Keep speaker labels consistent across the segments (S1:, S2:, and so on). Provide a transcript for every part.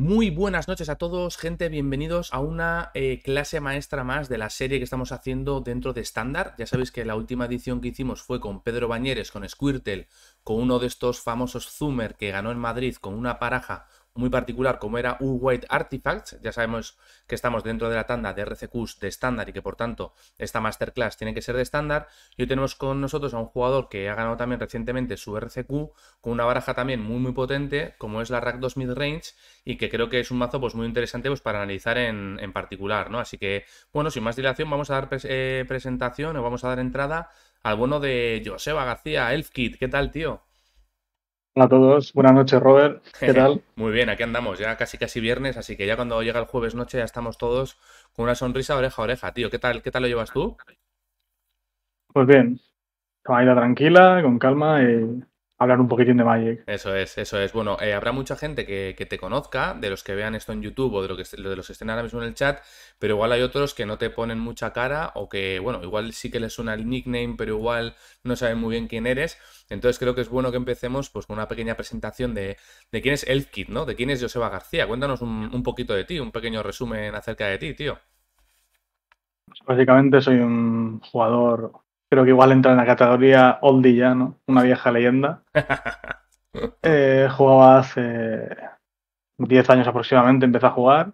S1: Muy buenas noches a todos, gente, bienvenidos a una eh, clase maestra más de la serie que estamos haciendo dentro de estándar. Ya sabéis que la última edición que hicimos fue con Pedro Bañeres, con Squirtle, con uno de estos famosos Zoomer que ganó en Madrid con una paraja muy particular como era u white Artifacts. Ya sabemos que estamos dentro de la tanda de RCQs de estándar y que por tanto esta masterclass tiene que ser de estándar. Y hoy tenemos con nosotros a un jugador que ha ganado también recientemente su RCQ con una baraja también muy muy potente como es la Rack 2 Range y que creo que es un mazo pues muy interesante pues para analizar en, particular, ¿no? Así que bueno, sin más dilación vamos a dar eh, presentación o vamos a dar entrada al bueno de Joseba García, Elfkit. ¿Qué tal, tío?
S2: Hola a todos, buenas noches Robert, ¿qué tal?
S1: Muy bien, aquí andamos, ya casi casi viernes, así que ya cuando llega el jueves noche ya estamos todos con una sonrisa oreja a oreja, tío, ¿qué tal, qué tal lo llevas tú?
S2: Pues bien, con tranquila, con calma y hablar un poquitín de Magic.
S1: Eso es, eso es. Bueno, eh, habrá mucha gente que, te conozca, de los que vean esto en YouTube o de, que, de los que estén ahora mismo en el chat, pero igual hay otros que no te ponen mucha cara o que, bueno, igual sí que les suena el nickname, pero igual no saben muy bien quién eres. Entonces creo que es bueno que empecemos pues, con una pequeña presentación de, quién es Elfkid, ¿no? De quién es Joseba García. Cuéntanos un, un poquito de ti, un pequeño resumen acerca de ti, tío.
S2: Pues básicamente soy un jugador creo que igual entra en la categoría oldie ya, ¿no? Una vieja leyenda. Eh, jugaba hace 10 años aproximadamente, empecé a jugar.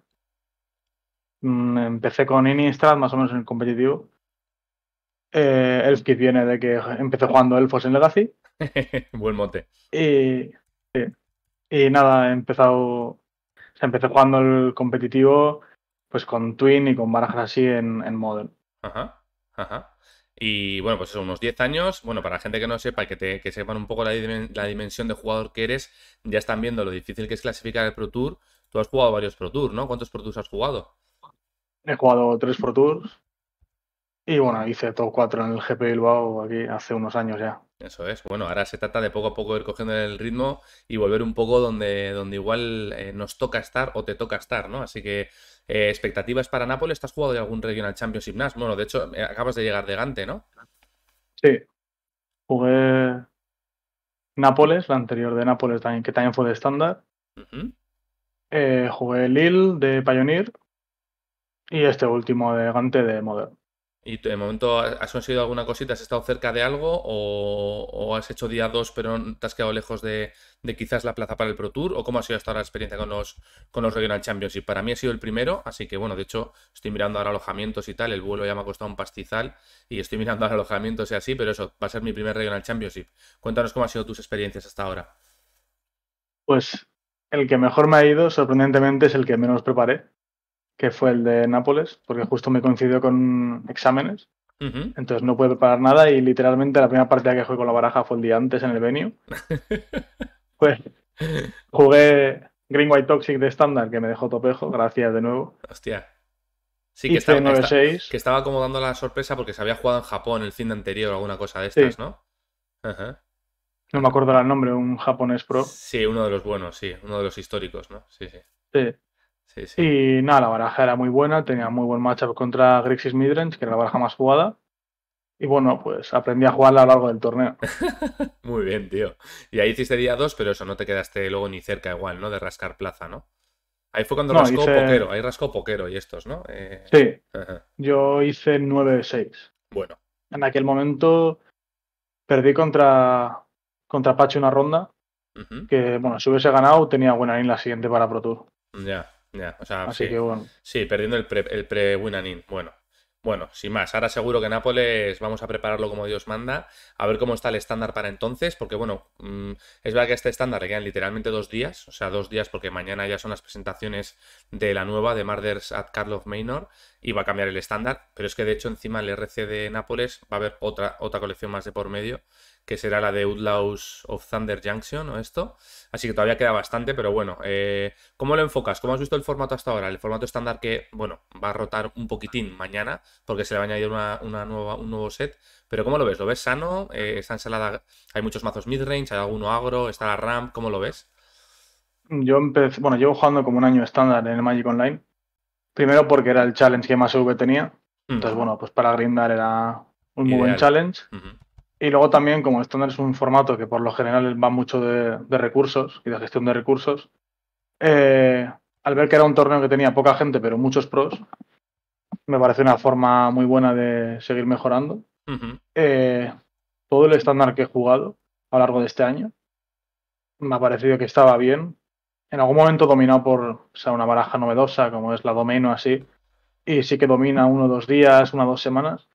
S2: Mm, empecé con Innistrad, más o menos en el competitivo. Eh, Kit viene de que empecé jugando Elfos en Legacy.
S1: Buen mote.
S2: Y, nada, he empezado. empecé jugando el competitivo pues con Twin y con barajas así en, en
S1: Modern. Ajá, ajá. Y bueno, pues son unos 10 años. Bueno, para la gente que no sepa, que, que sepan un poco la, dimensión de jugador que eres, ya están viendo lo difícil que es clasificar el Pro Tour. Tú has jugado varios Pro Tour, ¿no? ¿Cuántos Pro Tours has jugado?
S2: He jugado tres Pro Tours. Y bueno, hice top 4 en el GP Bilbao aquí hace unos años ya.
S1: Eso es. Bueno, ahora se trata de poco a poco ir cogiendo el ritmo y volver un poco donde, donde igual eh, nos toca estar o te toca estar, ¿no? Así que eh, expectativas para Nápoles. ¿Estás jugado algún Regional Championship NAS? Bueno, de hecho, eh, acabas de llegar de Gante, ¿no?
S2: Sí. Jugué Nápoles, la anterior de Nápoles también, que también fue de estándar. jugué Lille de Pioneer y este último de Gante de
S1: Modern. ¿Y de momento has conseguido alguna cosita? ¿Has estado cerca de algo? ¿O, has hecho día dos pero te has quedado lejos de, quizás la plaza para el Pro Tour? ¿O cómo ha sido hasta ahora la experiencia con los, con los Regional Championship? Para mí ha sido el primero, así que bueno, de hecho estoy mirando ahora alojamientos y tal. El vuelo ya me ha costado un pastizal y estoy mirando ahora alojamientos y así, pero eso va a ser mi primer Regional Championship. Cuéntanos cómo han sido tus experiencias hasta ahora.
S2: Pues el que mejor me ha ido, sorprendentemente, es el que menos preparé que fue el de Nápoles, porque justo me coincidió con exámenes.
S3: Entonces
S2: no pude preparar nada y literalmente la primera partida que jugué con la baraja fue el día antes en el venue. pues jugué Green White Toxic de standard que me dejó topejo, gracias de nuevo.
S1: Hostia. Sí, que estaba, que estaba como dando la sorpresa porque se había jugado en Japón el fin de anterior o alguna cosa de estas, ¿no? No
S2: me acuerdo el nombre, un japonés pro. Sí,
S1: uno de los buenos, sí, uno de los históricos, ¿no?
S3: Sí, sí.
S2: Sí. Y nada, la baraja era muy buena, tenía muy buen matchup contra Grixis Midrange, que era la baraja más jugada. Y bueno, pues aprendí a jugarla a lo largo del torneo.
S1: muy bien, tío. Y ahí hiciste día 2, pero eso no te quedaste luego ni cerca igual, ¿no? De rascar plaza, ¿no? Ahí fue cuando rascó Poquero, ahí rascó Poquero y estos, ¿no? Eh, sí.
S2: Yo hice 9-6. Bueno. En aquel momento perdí contra, contra Pachi una ronda. Que, bueno, si hubiese ganado, tenía buena línea la siguiente para Pro
S1: Tour. Ya. Ya, o sea, sí, perdiendo el pre, el pre Bueno, bueno, sin más, ahora seguro que Nápoles vamos a prepararlo como Dios manda, a ver cómo está el estándar para entonces, porque bueno, mm, es verdad que este estándar le quedan literalmente dos días, o sea, dos días porque mañana ya son las presentaciones de la nueva de Marder's at Carlos Maynor y va a cambiar el estándar, pero es que de hecho encima el RC de Nápoles va a haber otra, otra colección más de por medio que será la de Outlaws of Thunder Junction o esto. Así que todavía queda bastante, pero bueno, eh, ¿cómo lo enfocas? ¿Cómo has visto el formato hasta ahora? El formato estándar que, bueno, va a rotar un poquitín mañana porque se le va a añadir una, una nueva, un nuevo set, pero ¿cómo lo ves? ¿Lo ves sano? Eh, ¿Está ensalada? ¿Hay muchos mazos midrange? ¿Hay alguno agro? ¿Está la ramp? ¿Cómo lo ves?
S2: Yo empecé, bueno, llevo jugando como un año estándar en el Magic Online. Primero porque era el challenge que más que tenía. Entonces, bueno, pues para grindar era un muy buen challenge. Y luego también, como estándar es un formato que por lo general va mucho de, recursos y de gestión de recursos, eh, al ver que era un torneo que tenía poca gente pero muchos pros, me parece una forma muy buena de seguir mejorando. Eh, todo el estándar que he jugado a lo largo de este año me ha parecido que estaba bien. En algún momento dominado por sea, una baraja novedosa como es la o así, y sí que domina uno o dos días, una o dos semanas,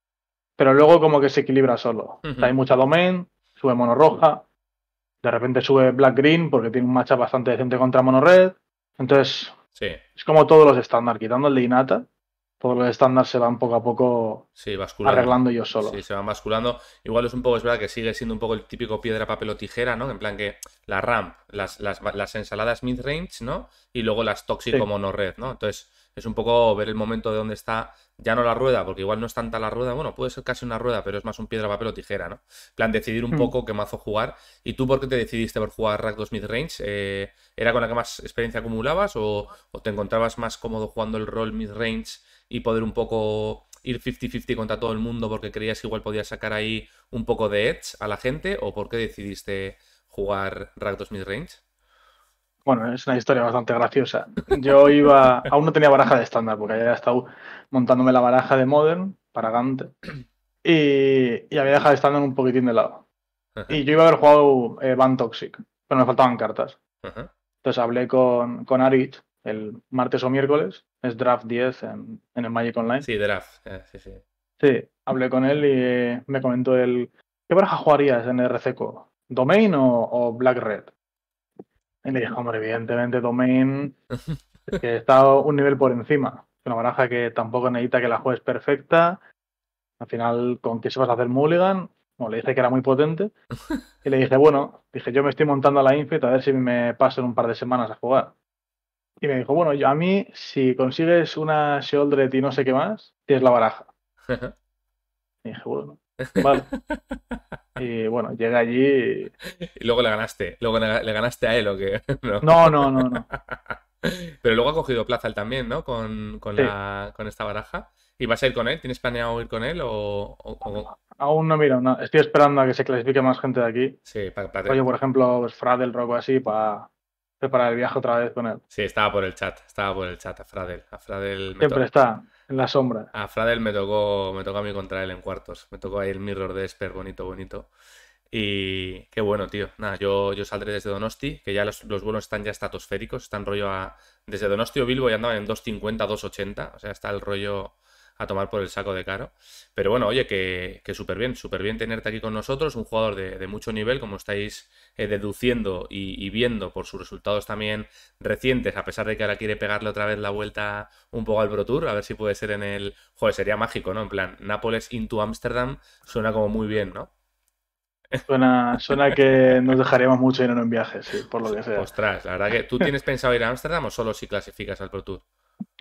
S2: pero luego como que se equilibra solo. Hay mucha domain, sube mono roja, de repente sube black green porque tiene un matchup bastante decente contra mono red. Entonces, sí. es como todos los estándar, quitando el de Inata, todos los estándar se van poco a
S1: poco sí, arreglando ellos solo. Sí, se van basculando. Igual es un poco, es verdad que sigue siendo un poco el típico piedra, papel o tijera, ¿no? En plan que la ramp, las, las, ensaladas mid-range, ¿no? Y luego las tóxico mono red, ¿no? Entonces, es un poco ver el momento de dónde está, ya no la rueda, porque igual no es tanta la rueda, bueno, puede ser casi una rueda, pero es más un piedra, papel o tijera, ¿no? plan, decidir un mm. poco qué mazo jugar. ¿Y tú por qué te decidiste por jugar Rack 2 Midrange? Eh, ¿Era con la que más experiencia acumulabas o, te encontrabas más cómodo jugando el rol Midrange y poder un poco ir 50-50 contra todo el mundo porque creías que igual podías sacar ahí un poco de edge a la gente o por qué decidiste jugar Rack 2 Midrange?
S2: Bueno, es una historia bastante graciosa. Yo iba, aún no tenía baraja de estándar, porque había estado montándome la baraja de Modern para Gante y, había dejado de estándar un poquitín de lado. Y yo iba a haber jugado eh, Van Toxic, pero me faltaban cartas.
S3: Entonces
S2: hablé con, con Arit el martes o miércoles, es draft 10 en, en el Magic Online. Sí, draft, eh, sí, sí. Sí, hablé con él y eh, me comentó el ¿qué baraja jugarías en RCCO? ¿Domain o, o Black Red? Y me dijo, hombre, evidentemente Domain que está un nivel por encima. Una baraja que tampoco necesita que la juegues perfecta. Al final, ¿con que se vas a hacer mulligan? Bueno, le dije que era muy potente. Y le dije, bueno, dije, yo me estoy montando a la Infit a ver si me pasan un par de semanas a jugar. Y me dijo, bueno, yo, a mí, si consigues una Sheoldred y no sé qué más, tienes la baraja.
S1: y dije, bueno, Vale. Y bueno, llega allí. Y... luego le ganaste. Luego le ganaste a él o qué. No, no, no, no. Pero luego ha cogido plaza él también, ¿no? Con, esta baraja. ¿Y vas a ir con él? ¿Tienes planeado ir con él o...?
S2: Aún no mira, no. estoy esperando a que se clasifique más gente de aquí.
S1: Sí, para, para... Oye, eh. por
S2: ejemplo, pues, Fradel Rock o así para preparar el viaje otra vez con él.
S1: Sí, estaba por el chat, estaba por el chat a Fradel. A Siempre está en la sombra. A Fradel me tocó, me tocó a mí contra él en cuartos. Me tocó ahí el mirror de Esper, bonito, bonito. Y qué bueno, tío. Nada, yo, yo saldré desde Donosti, que ya los, los vuelos están ya estratosféricos, están rollo a... Desde Donosti o Bilbo ya andaban en 2.50, 2.80, o sea, está el rollo a tomar por el saco de caro. Pero bueno, oye, que, súper bien, súper bien tenerte aquí con nosotros, un jugador de, mucho nivel, como estáis eh, deduciendo y, viendo por sus resultados también recientes, a pesar de que ahora quiere pegarle otra vez la vuelta un poco al Pro Tour, a ver si puede ser en el... Joder, sería mágico, ¿no? En plan, Nápoles into Ámsterdam suena como muy bien, ¿no? Suena, suena que
S2: nos dejaríamos mucho dinero en viaje, sí, por lo que sea. Ostras, la verdad que tú
S1: tienes pensado ir a Ámsterdam o solo si clasificas al Pro Tour.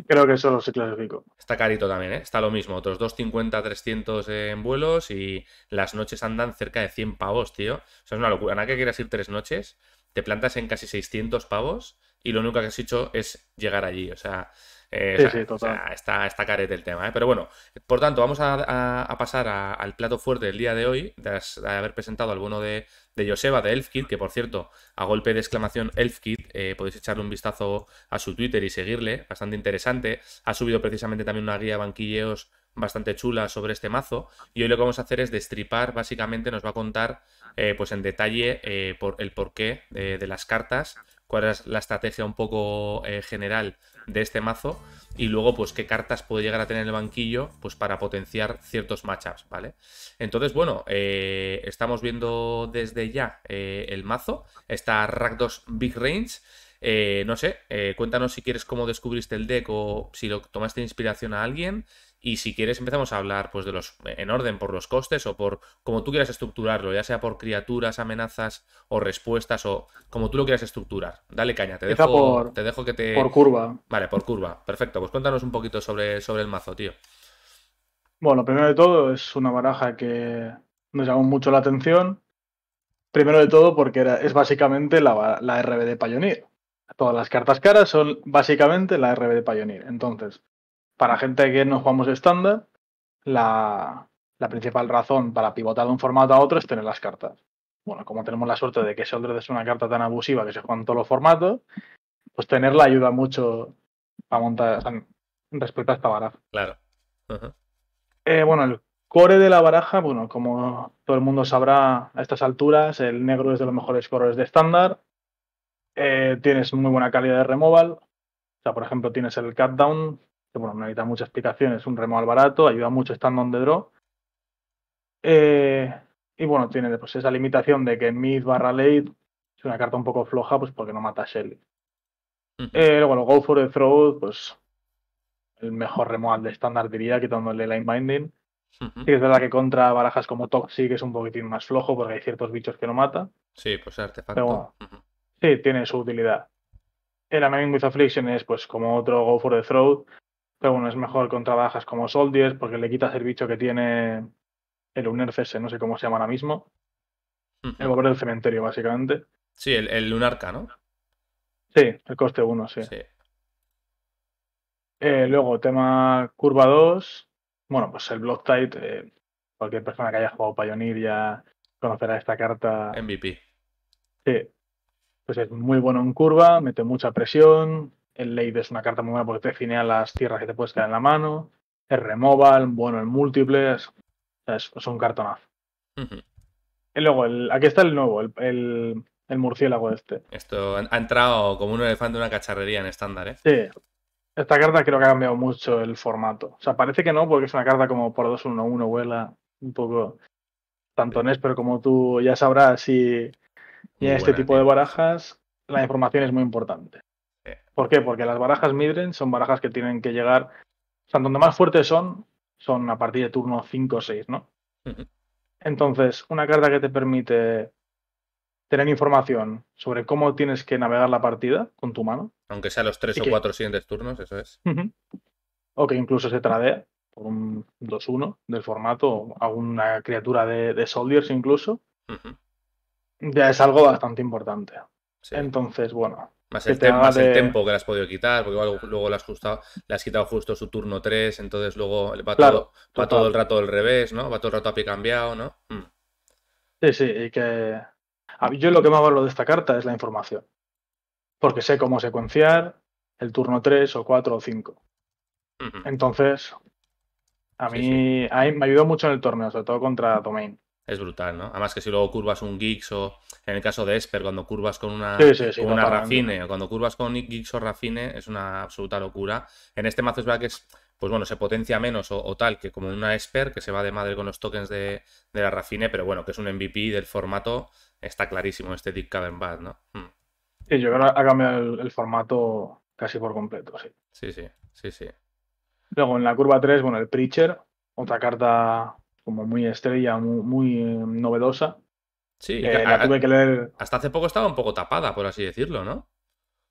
S2: Creo que solo se clasificó.
S1: Está carito también, ¿eh? Está lo mismo. Otros 250, 300 en vuelos y las noches andan cerca de 100 pavos, tío. O sea, es una locura. Nada que quieras ir tres noches, te plantas en casi 600 pavos y lo único que has hecho es llegar allí. O sea, eh, sí, sí, total. está, está carete el tema, ¿eh? Pero bueno, por tanto, vamos a, pasar al plato fuerte del día de hoy, De haber presentado al de, de Joseba, de Elfkid, que por cierto, a golpe de exclamación Elfkit eh, podéis echarle un vistazo a su Twitter y seguirle, bastante interesante. Ha subido precisamente también una guía de banquilleos bastante chula sobre este mazo y hoy lo que vamos a hacer es destripar, básicamente nos va a contar pues en detalle por el porqué de las cartas, cuál es la estrategia un poco general de este mazo y luego pues qué cartas puede llegar a tener el banquillo pues para potenciar ciertos matchups, ¿vale? Entonces, bueno, eh, estamos viendo desde ya eh, el mazo, está Rakdos Big Range. Eh, no sé, cuéntanos si quieres cómo descubriste el deck o si lo tomaste inspiración a alguien. Y si quieres empezamos a hablar pues de los en orden por los costes o por como tú quieras estructurarlo, ya sea por criaturas, amenazas o respuestas o como tú lo quieras estructurar. Dale caña, te dejo te dejo que te por curva. Vale, por curva. Perfecto, pues cuéntanos un poquito sobre sobre el mazo, tío.
S2: Bueno, primero de todo es una baraja que nos llamó mucho la atención. Primero de todo porque es básicamente la, RB de payonir. Todas las cartas caras son básicamente la RB de payonir Entonces, para gente que no jugamos estándar, la, principal razón para pivotar de un formato a otro es tener las cartas. Bueno, como tenemos la suerte de que Soldier es una carta tan abusiva que se juega en todos los formatos, pues tenerla ayuda mucho a montar respecto a esta baraja. Claro. Eh, bueno, el core de la baraja, bueno, como todo el mundo sabrá a estas alturas, el negro es de los mejores colores de estándar. Eh, tienes muy buena calidad de removal. O sea, por ejemplo, tienes el cutdown bueno, no necesita mucha explicación, es un remo al barato, ayuda mucho estando on the draw. Eh, y bueno, tiene pues, esa limitación de que mid barra late es una carta un poco floja, pues porque no mata a Shelly. Eh, luego, el Go for the Throw, pues el mejor remo de estándar, diría, quitándole line binding.
S1: Sí es verdad
S2: que contra barajas como Toxic es un poquitín más flojo porque hay ciertos bichos que no mata.
S1: Sí, pues artefacto.
S2: sí, tiene su utilidad. El amending with Affliction es pues como otro Go for the Throat, pero bueno, es mejor con trabajas como Soldiers porque le quitas el bicho que tiene el Lunar no sé cómo se llama ahora mismo. El del cementerio, básicamente.
S1: Sí, el, Lunarca, ¿no?
S2: Sí, el coste 1, sí. Eh, luego, tema curva 2. Bueno, pues el Block Tide. Eh, cualquier persona que haya jugado Pioneer ya conocerá esta carta. MVP. Sí. Pues es muy bueno en curva, mete mucha presión, el Late es una carta muy buena porque te define a las tierras que te puedes quedar en la mano. El Removal, bueno, el múltiples, es, un cartonazo. Y luego, aquí está el nuevo, el, murciélago este.
S1: Esto ha entrado como un elefante de una cacharrería en estándar, ¿eh? Sí.
S2: Esta carta creo que ha cambiado mucho el formato. O sea, parece que no, porque es una carta como por 2-1-1, vuela un poco. Tanto Nes, pero como tú ya sabrás, si y en este tipo de barajas la información es muy importante. ¿Por qué? Porque las barajas Midren son barajas que tienen que llegar. O sea, donde más fuertes son, son a partir de turno 5 o 6, ¿no? Entonces, una carta que te permite tener información sobre cómo tienes que navegar la partida con tu mano.
S1: Aunque sea los 3 o 4 siguientes turnos, eso es.
S2: O que incluso se tradea por un 2-1 del formato, a una criatura de, de Soldiers incluso. Ya es algo bastante importante. Entonces, bueno, más, el, tiempo más el, tempo
S1: que le has podido quitar, porque luego le has, has quitado justo su turno 3, entonces luego va, todo, todo el rato al revés, ¿no? Va todo el rato a pie cambiado, ¿no?
S2: Mm. Sí, sí, y que. yo lo que más valoro de esta carta es la información. Porque sé cómo secuenciar el turno 3 o 4 o 5. Entonces, a mí, a mí me ayudó mucho en el torneo, sobre todo contra Domain
S1: es brutal, ¿no? Además que si luego curvas un Giggs o en el caso de Esper, cuando curvas con una, Rafine o cuando curvas con Giggs o Rafine es una absoluta locura. En este mazo es verdad que pues bueno, se potencia menos o, tal que como en una Esper que se va de madre con los tokens de, la Rafine, pero bueno, que es un MVP del formato, está clarísimo este Deep Dick bad ¿no? Hmm.
S2: Sí, yo creo que ha cambiado el, formato casi por
S1: completo, sí. Sí, sí, sí, sí.
S2: Luego en la curva 3, bueno, el Preacher, otra carta como muy estrella, muy, eh, novedosa.
S1: Sí, eh, Hasta hace poco estaba un poco tapada, por así decirlo, ¿no?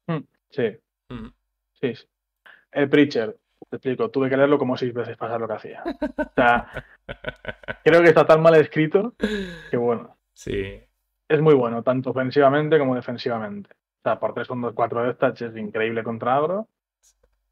S2: Mm, sí. Mm. sí. sí. El Preacher, te explico, tuve que leerlo como seis veces para saber lo que hacía. creo que está tan mal escrito que bueno. Sí. Es muy bueno, tanto ofensivamente como defensivamente. O sea, por tres fondos, cuatro de es increíble contra agro.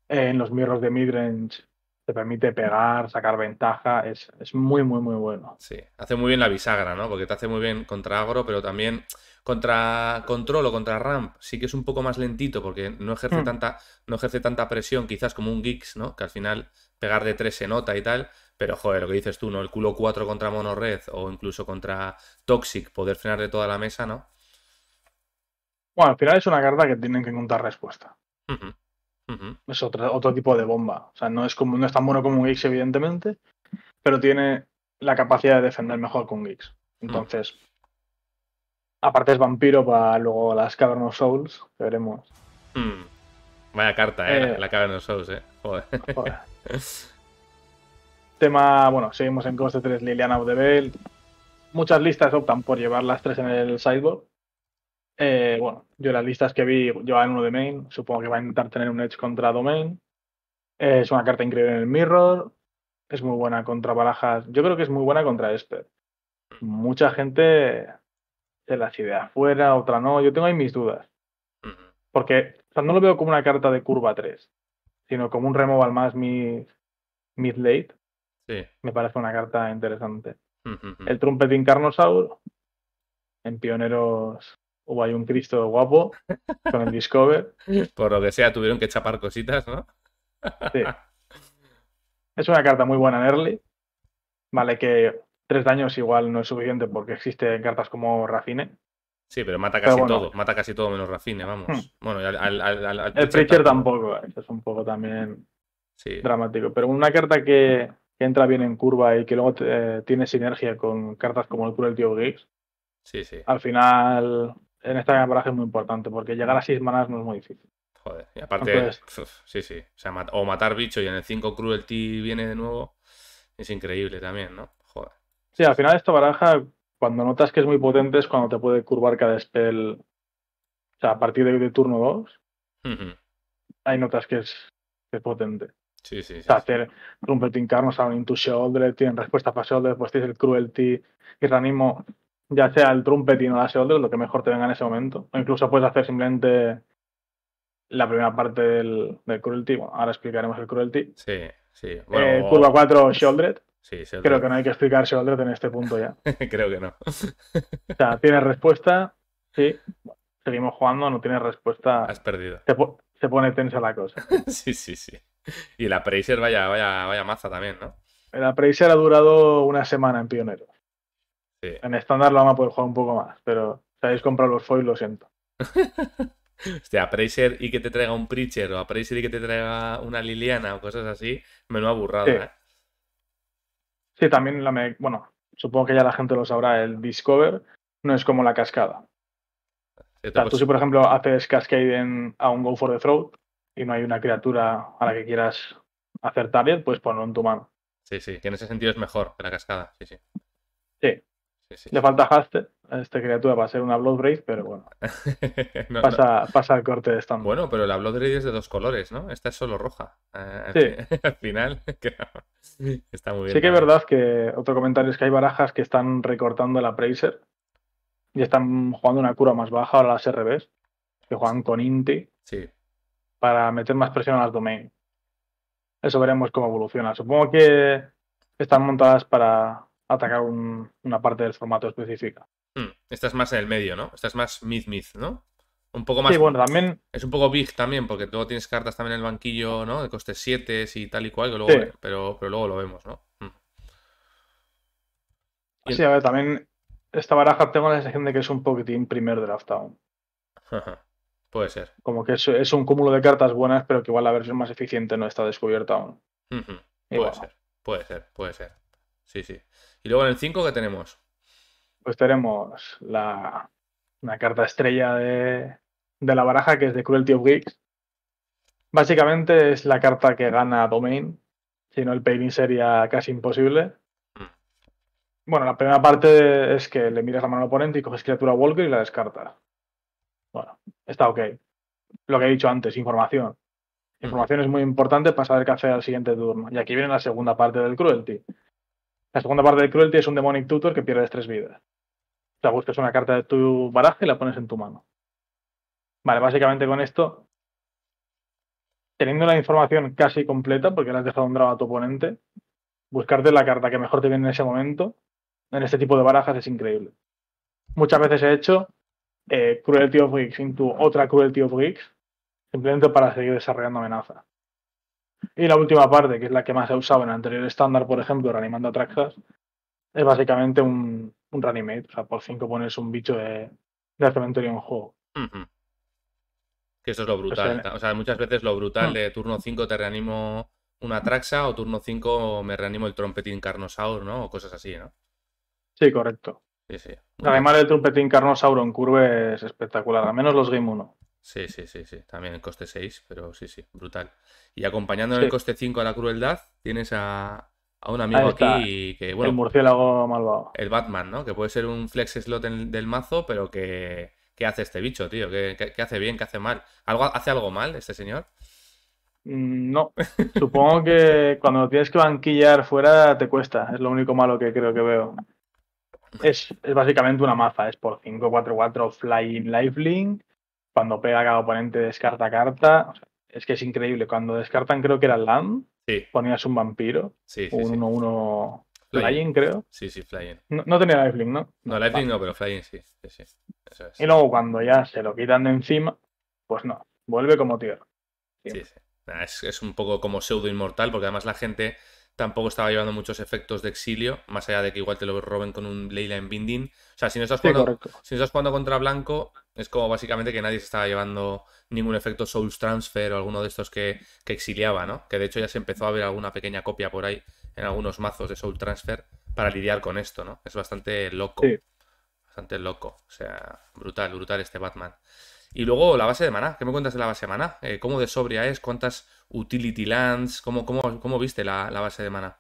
S2: en los mirros de midrange te permite pegar, sacar ventaja, es, es, muy, muy, muy bueno. Sí,
S1: hace muy bien la bisagra, ¿no? Porque te hace muy bien contra agro, pero también contra control o contra ramp sí que es un poco más lentito porque no ejerce, hmm. tanta, no ejerce tanta presión quizás como un Geeks, ¿no? Que al final pegar de tres se nota y tal, pero joder, lo que dices tú, ¿no? El culo 4 contra Red o incluso contra Toxic, poder frenar de toda la mesa, ¿no?
S2: Bueno, al final es una carta que tienen que encontrar respuesta. Es otro, tipo de bomba. O sea, no es, como, no es tan bueno como un Geeks evidentemente, pero tiene la capacidad de defender mejor que un Geeks mm. Entonces, aparte es vampiro para luego las Cavern of Souls, que veremos.
S1: Mm. Vaya carta, ¿eh? eh. la, la of Souls, ¿eh? Joder.
S2: Tema, bueno, seguimos en coste 3 Liliana Veil Muchas listas optan por llevar las tres en el sideboard. Eh, bueno, yo las listas que vi yo en uno de main. Supongo que va a intentar tener un edge contra domain. Eh, es una carta increíble en el mirror. Es muy buena contra barajas. Yo creo que es muy buena contra Esper. Mm. Mucha gente se las idea afuera, otra no. Yo tengo ahí mis dudas. Porque no lo veo como una carta de curva 3, sino como un removal más mid, late. Me parece una carta interesante. El Trumpet Incarnosaur en Pioneros o hay un Cristo guapo con el Discover.
S1: Por lo que sea, tuvieron que chapar cositas, ¿no?
S2: Sí. Es una carta muy buena en early. Vale, que tres daños igual no es suficiente porque existen cartas como Rafine.
S1: Sí, pero mata casi todo, mata casi todo menos Rafine, vamos. Hmm. Bueno, al, al, el Preacher tampoco,
S2: ¿eh? eso es un poco también dramático. Pero una carta que, entra bien en curva y que luego eh, tiene sinergia con cartas como el Cruel Tío Giggs. Sí, sí. Al final en esta baraja es muy importante, porque llegar a seis manas no es muy difícil.
S1: Joder, y aparte, sí, sí. O, matar bicho y en el 5 Cruelty viene de nuevo. Es increíble también, ¿no? Joder.
S2: Sí, al final esta baraja, cuando notas que es muy potente, es cuando te puede curvar cada spell. O sea, a partir de, turno 2, hay notas que es, potente. Sí, sí, O sea, hacer Trumpet Incarnos, un into Shoulder, tienen respuesta para Shoulder, después pues tienes el Cruelty y Ranimo ya sea el y e o la shoulder, lo que mejor te venga en ese momento. O incluso puedes hacer simplemente la primera parte del, cruelty. ahora explicaremos el cruelty. Sí, sí. Eh, curva 4, Shoulder Sí, Creo que no hay que explicar Shoulder en este punto ya. Creo que no. o sea, tienes respuesta. Sí. Seguimos jugando, no tienes respuesta. Has perdido. Se, pone tensa la
S1: cosa. sí, sí, sí. Y la Preiser vaya, vaya, vaya maza también, ¿no?
S2: La Preiser ha durado una semana en Pionero. En estándar lo vamos a poder jugar un poco más, pero si habéis comprado los foils, lo siento.
S1: Hostia, a y que te traiga un Preacher o a y que te traiga una Liliana o cosas así, me lo ha burrado. Eh.
S2: Sí. también la me... Bueno, supongo que ya la gente lo sabrá, el Discover no es como la cascada. tú pues si por ejemplo haces cascade en... a un Go for the Throat y no hay una criatura a la que quieras hacer target, pues ponlo en tu mano.
S1: Sí, sí, que en ese sentido es mejor que la cascada, sí, sí. Sí, le falta
S2: Haste a esta criatura a ser una Blood pero bueno. pasa, pasa, el corte de stand. Bueno,
S1: pero la Blood es de dos colores, ¿no? Esta es solo roja. Eh, sí. Al final, está muy bien. Sí que es verdad
S2: que otro comentario es que hay barajas que están recortando la Praiser y están jugando una cura más baja a las RBs, que juegan con Inti sí. para meter más presión a las Domain. Eso veremos cómo evoluciona. Supongo que están montadas para atacar una parte del formato específica.
S1: Hmm, esta es más en el medio, ¿no? Esta es más mid-mid, ¿no? Un poco más. Sí, bueno, también. Es un poco big también, porque tú tienes cartas también en el banquillo, ¿no? De coste 7 y tal y cual, luego, pero, pero luego lo vemos, ¿no? Hmm.
S2: Sí, a ver, también esta baraja tengo la sensación de que es un poquitín primer draft aún Puede ser. Como que es, un cúmulo de cartas buenas, pero que igual la versión más eficiente no está descubierta aún. Puede ser,
S1: puede ser, puede ser. Sí, sí. Y luego en el 5, que tenemos?
S2: Pues tenemos la, una carta estrella de, la baraja que es de Cruelty of Geeks. Básicamente es la carta que gana Domain, si no el painting sería casi imposible. Mm. Bueno, la primera parte es que le miras la mano al oponente y coges criatura Walker y la descartas. Bueno, está ok. Lo que he dicho antes, información. Mm. Información es muy importante para saber qué hacer al siguiente turno. Y aquí viene la segunda parte del Cruelty. La segunda parte de Cruelty es un Demonic Tutor que pierdes tres vidas. O sea, buscas una carta de tu baraja y la pones en tu mano. Vale, básicamente con esto, teniendo la información casi completa, porque la has dejado un a tu oponente, buscarte la carta que mejor te viene en ese momento, en este tipo de barajas es increíble. Muchas veces he hecho eh, Cruelty of Geeks into otra Cruelty of Geeks, simplemente para seguir desarrollando amenaza. Y la última parte, que es la que más se usado en el anterior estándar, por ejemplo, reanimando a Traxas, es básicamente un, un reanimate. O sea, por 5 pones un bicho de, de cementerio en juego.
S1: Que eso es lo pues brutal. O sea, muchas veces lo brutal mm. de turno 5 te reanimo una Traxa o turno 5 me reanimo el trompetín Carnosaur, ¿no? O cosas así, ¿no?
S2: Sí, correcto. Sí, sí. el trompetín Carnosaur en
S1: curva es espectacular, al menos los Game 1. Sí, sí, sí, sí. También el coste 6, pero sí, sí, brutal. Y acompañando el coste 5 a la crueldad, tienes a, un amigo aquí que, bueno. El murciélago malvado. El Batman, ¿no? Que puede ser un flex slot del mazo, pero que. ¿Qué hace este bicho, tío? ¿Qué, hace bien? ¿Qué hace mal? ¿Algo, ¿Hace algo mal este señor?
S2: Mm, no, supongo que cuando tienes que banquillar fuera te cuesta, es lo único malo que creo que veo. Es, es básicamente una maza, es por 5, 4, 4 flying lifelink, cuando pega cada oponente descarta carta. es que es increíble. Cuando descartan, creo que era Land, sí. ponías un vampiro, sí, sí, un 1-1 flying, creo.
S1: Sí, sí, flying.
S2: No, tenía lifelink, ¿no?
S1: No, lifelink no, pero flying sí.
S2: Y luego cuando ya se lo quitan de encima, pues no, vuelve como tierra.
S1: Sí, sí. es, un poco como pseudo inmortal, porque además la gente tampoco estaba llevando muchos efectos de exilio, más allá de que igual te lo roben con un Leyline Binding. O sea, si no estás, jugando, si no estás jugando contra blanco, es como básicamente que nadie se estaba llevando ningún efecto Souls Transfer o alguno de estos que, exiliaba, ¿no? Que de hecho ya se empezó a ver alguna pequeña copia por ahí en algunos mazos de Soul Transfer para lidiar con esto, ¿no? Es bastante loco. Bastante loco. O sea, brutal, brutal este Batman. Y luego la base de maná. ¿Qué me cuentas de la base de maná? Eh, ¿Cómo de sobria es? ¿Cuántas utility lands? ¿Cómo, cómo, viste la, base de maná?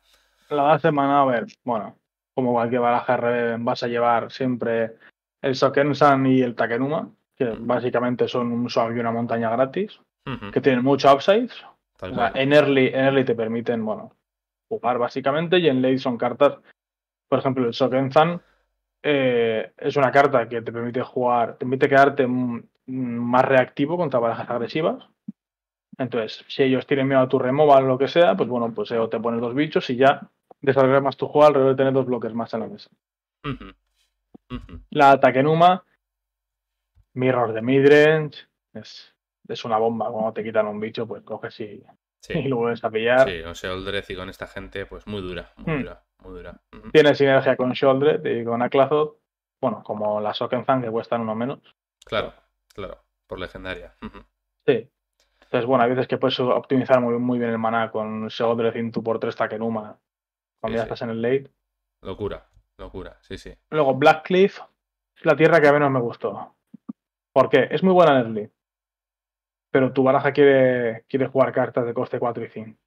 S2: La base de maná, a ver, bueno, como cualquier baraja vas a llevar siempre el Sokensan y el Takenuma, que básicamente son un swap y una montaña gratis, que tienen mucho upside. en, early, en early te permiten, bueno, jugar básicamente y en late son cartas. Por ejemplo, el Sokensan eh, es una carta que te permite jugar, te permite quedarte más reactivo contra barajas agresivas. Entonces, si ellos tienen miedo a tu removal o lo que sea, pues bueno, pues eh, te pones dos bichos y ya desarrollas más tu juego alrededor de tener dos bloques más en la mesa. La Takenuma, Mirror de Midrange, es, una bomba. Cuando te quitan un bicho, pues coges y, y lo vuelves a pillar. Sí,
S1: con Sheldred y con esta gente, pues muy dura, muy hmm. dura, muy dura.
S2: Tiene sinergia con sholdred y con Aklazoth. Bueno, como la Sockenzan, que cuestan uno menos.
S1: Claro, claro, por legendaria.
S2: Sí. Entonces, bueno, hay veces que puedes optimizar muy, muy bien el maná con y tu por 3 Takenuma cuando ya estás en el late.
S1: Locura, Locura, sí, sí.
S2: Luego, Black Cliff, la tierra que a menos me gustó. Porque es muy buena en early. Pero tu baraja quiere, quiere jugar cartas de coste 4 y 5.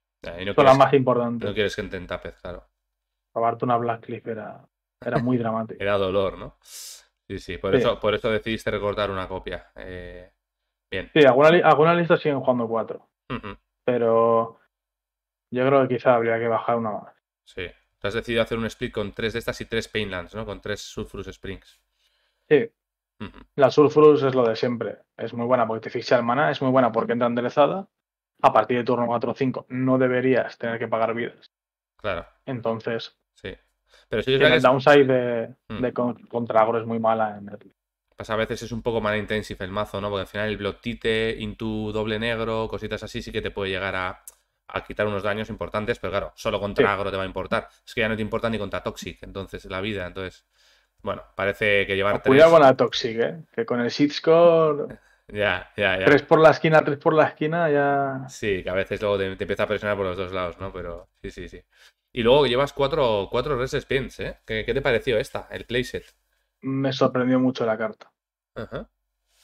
S1: Son las más importantes. No quieres que intenta claro.
S2: Acabarte una Black era, era muy dramático.
S1: era dolor, ¿no? Sí, sí, por, Eso, por eso decidiste recortar una copia. Eh, bien. Sí, algunas
S2: alguna listas siguen jugando 4. Pero yo creo que quizá habría que bajar una más.
S1: Sí has decidido hacer un split con tres de estas y tres Painlands, ¿no? Con tres Sulfurous Springs.
S2: Sí. La Sulfurous es lo de siempre. Es muy buena porque te fija el maná, es muy buena porque entra enderezada. A partir de turno 4 o 5 no deberías tener que pagar vidas. Claro. Entonces. Sí.
S1: Pero si yo el downside
S2: de, uh es muy mala en el... Pasa
S1: pues a veces es un poco mana intensive el mazo, ¿no? Porque al final el blotite, Intu doble negro, cositas así, sí que te puede llegar a a quitar unos daños importantes, pero claro, solo contra agro te va a importar. Es que ya no te importa ni contra Toxic, entonces, la vida. Entonces, bueno, parece que llevar ah, tres... Cuidado con la
S2: Toxic, ¿eh? Que con el Seed Score.
S1: Ya, ya, ya. Tres
S2: por la esquina, tres por la esquina, ya.
S1: Sí, que a veces luego te, empieza a presionar por los dos lados, ¿no? Pero sí, sí, sí. Y luego que llevas cuatro, cuatro res ¿eh? ¿Qué, ¿Qué, te pareció esta, el playset?
S2: Me sorprendió mucho la carta. Ajá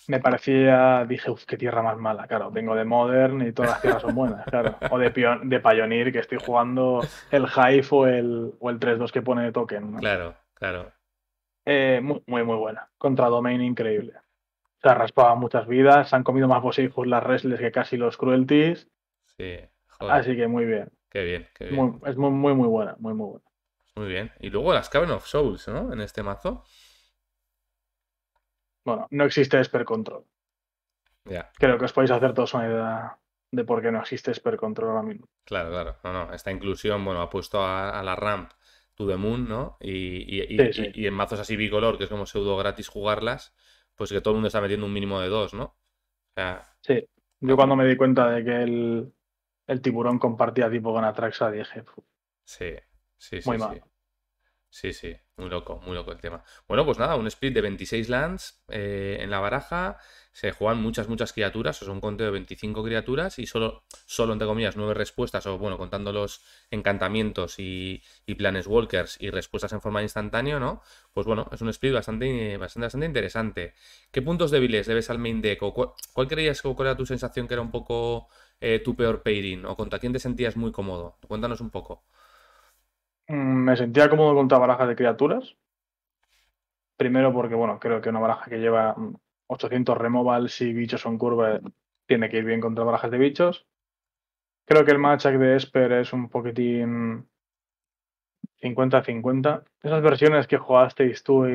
S2: me parecía, dije, uff, qué tierra más mala. Claro, Vengo de Modern y todas las tierras son buenas, claro. O de, de Pioneer, que estoy jugando el Hive o el, o 3-2 que pone de token. ¿no?
S1: Claro, claro.
S2: Eh, muy, muy, buena. Contra Domain, increíble. Se ha raspado muchas vidas, se han comido más hijos las resles que casi los cruelties.
S1: Sí, joder. Así que muy bien. Qué bien, qué bien.
S2: es muy, muy, muy buena, muy, muy buena.
S1: Muy bien. Y luego las Cavern of Souls, ¿no? En este mazo bueno,
S2: no existe Esper Control. Creo que os podéis hacer todos una idea de por qué no existe Esper Control ahora mismo.
S1: Claro, claro. No, no. Esta inclusión, bueno, ha puesto a, la ramp to the moon, ¿no? Y, en mazos así bicolor, que es como pseudo gratis jugarlas, pues que todo el mundo está metiendo un mínimo de dos, ¿no?
S2: Sí. Yo cuando me di cuenta de que el, tiburón compartía tipo con Atraxa, dije.
S1: Sí, sí, sí. Muy Sí, sí, muy loco, muy loco el tema. Bueno, pues nada, un split de 26 lands eh, en la baraja. Se juegan muchas, muchas criaturas. O sea, un conteo de 25 criaturas y solo, solo entre comillas, nueve respuestas. O bueno, contando los encantamientos y, planes walkers y respuestas en forma instantánea, ¿no? Pues bueno, es un split bastante, bastante, bastante interesante. ¿Qué puntos débiles debes al main deck? cuál, creías que era tu sensación que era un poco eh, tu peor pairing? ¿O contra quién te sentías muy cómodo? Cuéntanos un poco.
S2: Mm, me sentía cómodo contra barajas de criaturas. Primero porque, bueno, creo que una baraja que lleva 800 mm, removals y bichos son curvas eh, tiene que ir bien contra barajas de bichos. Creo que el matchup de Esper es un poquitín 50-50. Esas versiones que jugasteis tú y,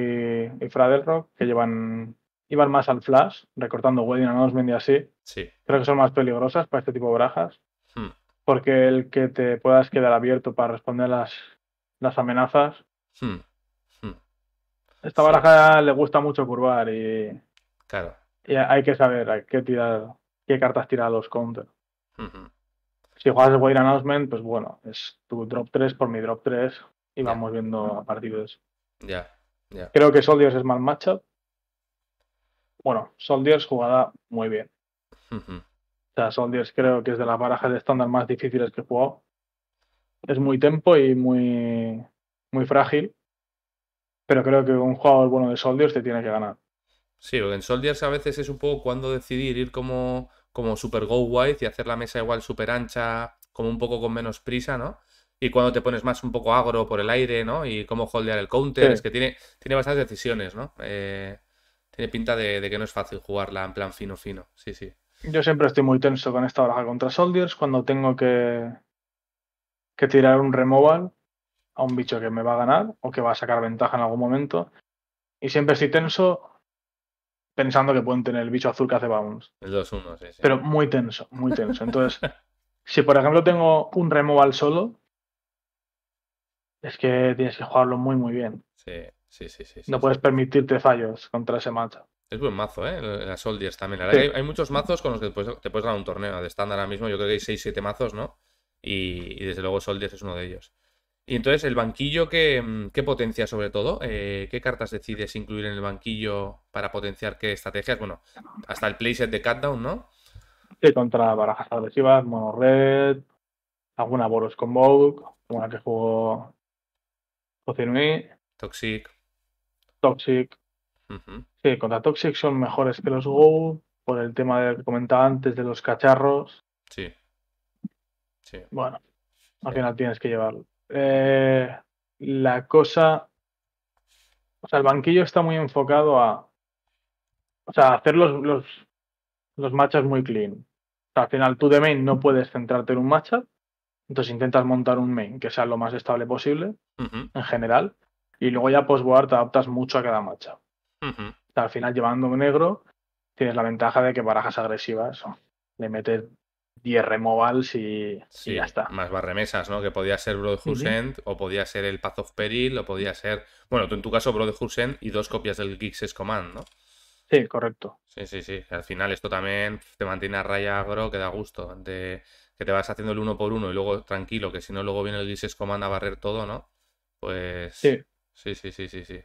S2: y rock que llevan iban más al flash, recortando Wedding Nos y así, sí. creo que son más peligrosas para este tipo de barajas. Hmm. Porque el que te puedas quedar abierto para responder las las amenazas.
S3: Hmm. Hmm.
S2: Esta baraja le gusta mucho curvar y. Claro. Y hay que saber a qué tirar, qué cartas tirar a los counter. Hmm. Si juegas el Wire Announcement, pues bueno, es tu drop 3 por mi drop 3 y vamos viendo a partir
S3: Ya,
S1: ya.
S2: Creo que Soldiers es mal matchup. Bueno, Soldiers jugada muy bien.
S3: O
S2: sea, Soldiers creo que es de las barajas de estándar más difíciles que he es muy tempo y muy, muy frágil. Pero creo que un jugador bueno de Soldiers te tiene que ganar.
S1: Sí, porque en Soldiers a veces es un poco cuando decidir ir como, como super go wide y hacer la mesa igual super ancha, como un poco con menos prisa, ¿no? Y cuando te pones más un poco agro por el aire, ¿no? Y cómo holdear el counter, es que tiene, tiene bastantes decisiones, ¿no? Eh, tiene pinta de, de, que no es fácil jugarla en plan fino, fino. Sí, sí.
S2: Yo siempre estoy muy tenso con esta baraja contra Soldiers cuando tengo que, que tirar un removal a un bicho que me va a ganar o que va a sacar ventaja en algún momento. Y siempre estoy tenso pensando que pueden tener el bicho azul que hace bounce.
S1: El 2-1, sí,
S2: Pero muy tenso, muy tenso. Entonces, si por ejemplo tengo un removal solo, es que tienes que jugarlo muy, muy bien.
S1: Sí, sí, sí. sí no puedes
S2: permitirte fallos contra ese macho.
S1: Es buen mazo, ¿eh? Las también. hay, muchos mazos con los que te puedes, te ganar un torneo. De estándar ahora mismo, yo creo que hay 6-7 mazos, ¿no? y, desde luego Soldiers es uno de ellos. Y entonces, ¿el banquillo qué, mm, potencia sobre todo? Eh, ¿Qué cartas decides incluir en el banquillo para potenciar qué estrategias? Bueno, hasta el playset de Cutdown, ¿no?
S2: Sí, contra barajas agresivas, mono red, alguna Boros con Vogue, alguna que jugó Toxic. Toxic. Sí, contra Toxic son mejores que los Go por el tema que comentaba antes de los cacharros.
S3: Sí. Bueno,
S2: al final tienes que llevarlo. Eh, la cosa. O sea, el banquillo está muy enfocado a. O sea, hacer los, los, matchups muy clean. O al final tú de main no puedes centrarte en un matchup. Entonces intentas montar un main que sea lo más estable posible en general. Y luego ya post te adaptas mucho a cada matchup. al final llevando negro tienes la ventaja de que barajas agresivas le metes 10 removals
S1: y, ya está. Más barremesas, ¿no? Que podía ser Broad uh End, o podía ser el Path of Peril, o podía ser. Bueno, tú en tu caso de End y dos copias del Geeks Command, ¿no? Sí, correcto. Sí, sí, sí. Al final esto también te mantiene a raya agro, que da gusto. De, que te vas haciendo el uno por uno y luego tranquilo, que si no, luego viene el Geeks Command a barrer todo, ¿no? Pues. Sí. Sí, sí, sí, sí. sí.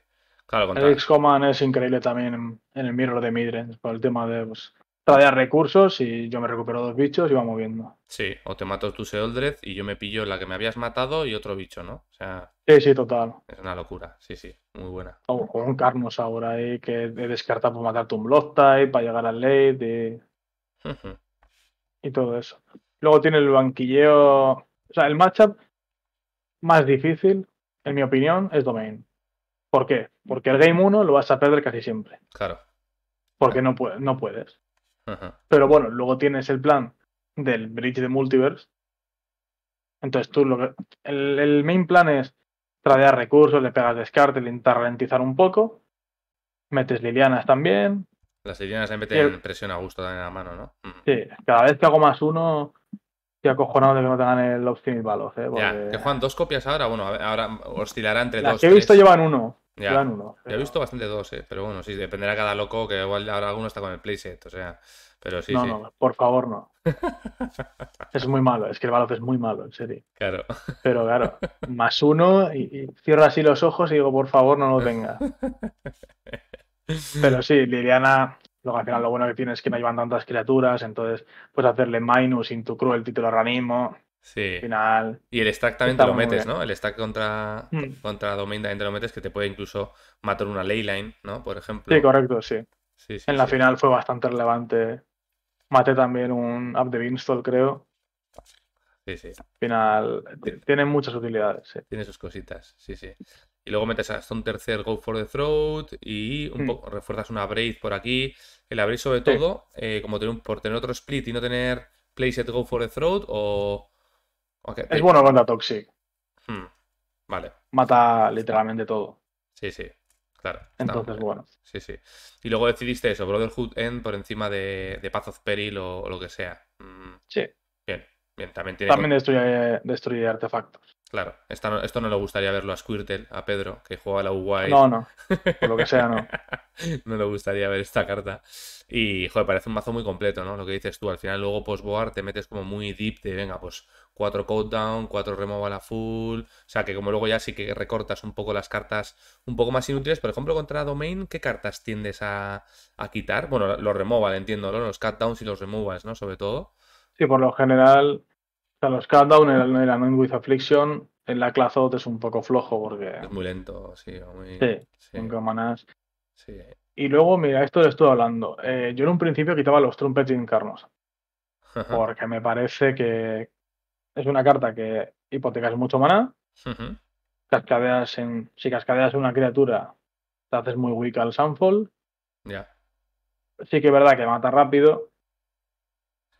S1: Claro, El Geeks
S2: Command es increíble también en, el Mirror de midren por el tema de. Pues, tradear recursos y yo me recupero dos bichos y va moviendo.
S1: Sí, o te mato tú Seoldred y yo me pillo la que me habías matado y otro bicho, ¿no? O sea. Sí, sí, total. Es una locura, sí, sí, muy buena.
S2: O con un Carnos ahora ahí que descartado por matarte un type para llegar al late y... todo eso. Luego tiene el banquilleo. O sea, el matchup más difícil, en mi opinión, es Domain. ¿Por qué? Porque el Game 1 lo vas a perder casi siempre. Claro. Porque No, no puedes. Pero bueno, luego tienes el plan del Bridge de Multiverse. Entonces tú lo El, main plan es tradear recursos, le pegas descarte, intentar ralentizar un poco. Metes Lilianas también.
S1: Las Lilianas siempre meten presión a gusto también en la mano, ¿no? Mm. Sí,
S2: cada vez que hago más uno, estoy acojonado de que no tengan el Obstinate Valor. ¿eh? que
S1: juegan dos copias ahora, bueno, ahora oscilará entre dos. que he visto llevan uno. Ya, uno, he visto bastante dos, eh, pero bueno, sí, dependerá cada loco, que igual ahora alguno está con el playset, o sea, pero sí. No, no,
S2: por favor no. es muy malo, es que el balón es muy malo, en serio. Claro. Pero claro, más uno y, y cierro así los ojos y digo, por favor, no lo tenga. pero sí, Liliana, luego al final lo bueno que tiene es que no llevan tantas criaturas, entonces puedes hacerle minus, tu cruel, título
S1: organismo Sí. Y el stack también te lo metes, ¿no? El stack contra, hmm. contra domain también te lo metes, que te puede incluso matar una line ¿no? Por ejemplo. Sí, correcto, sí. sí, en la final fue
S2: bastante relevante. mate también un app de Beanstalk, creo.
S1: Sí, sí. final, tiene muchas utilidades. Tiene sus cositas, sí, sí. Y luego metes hasta un tercer Go for the Throat y un hmm. poco refuerzas una Braid por aquí. El Braid, sobre todo, eh, como tener un, por tener otro split y no tener Playset Go for the Throat o es bueno la
S2: Toxic. Hmm,
S1: vale. Mata literalmente todo. Sí, sí. Claro. Entonces, bueno. Sí, sí. Y luego decidiste eso, Brotherhood End por encima de, de Path of Peril o, lo que sea. Mm. Sí. Bien, bien. También tiene. También
S2: destruye artefactos.
S1: Claro, esto no le gustaría verlo a Squirtle, a Pedro, que juega a la UY. No, no. Por lo que sea, no. no le gustaría ver esta carta. Y, joder, parece un mazo muy completo, ¿no? Lo que dices tú. Al final, luego post-board pues, te metes como muy deep de, venga, pues cuatro countdown, cuatro removal a full. O sea, que como luego ya sí que recortas un poco las cartas un poco más inútiles. Por ejemplo, contra Domain, ¿qué cartas tiendes a, a quitar? Bueno, los removal, entiendo, ¿no? Los cutdowns y los removals, ¿no? Sobre todo. Sí, por lo general
S2: los countdown, en el with Affliction, en la clase es un poco flojo porque. Es muy
S1: lento, sí. Muy...
S2: Y luego, mira, esto le estoy hablando. Eh, yo en un principio quitaba los Trumpets Incarnos. Porque me parece que es una carta que hipotecas mucho maná. Cascadeas en. Si cascadeas en una criatura, te haces muy weak al Sunfall. Sí que es verdad que mata rápido,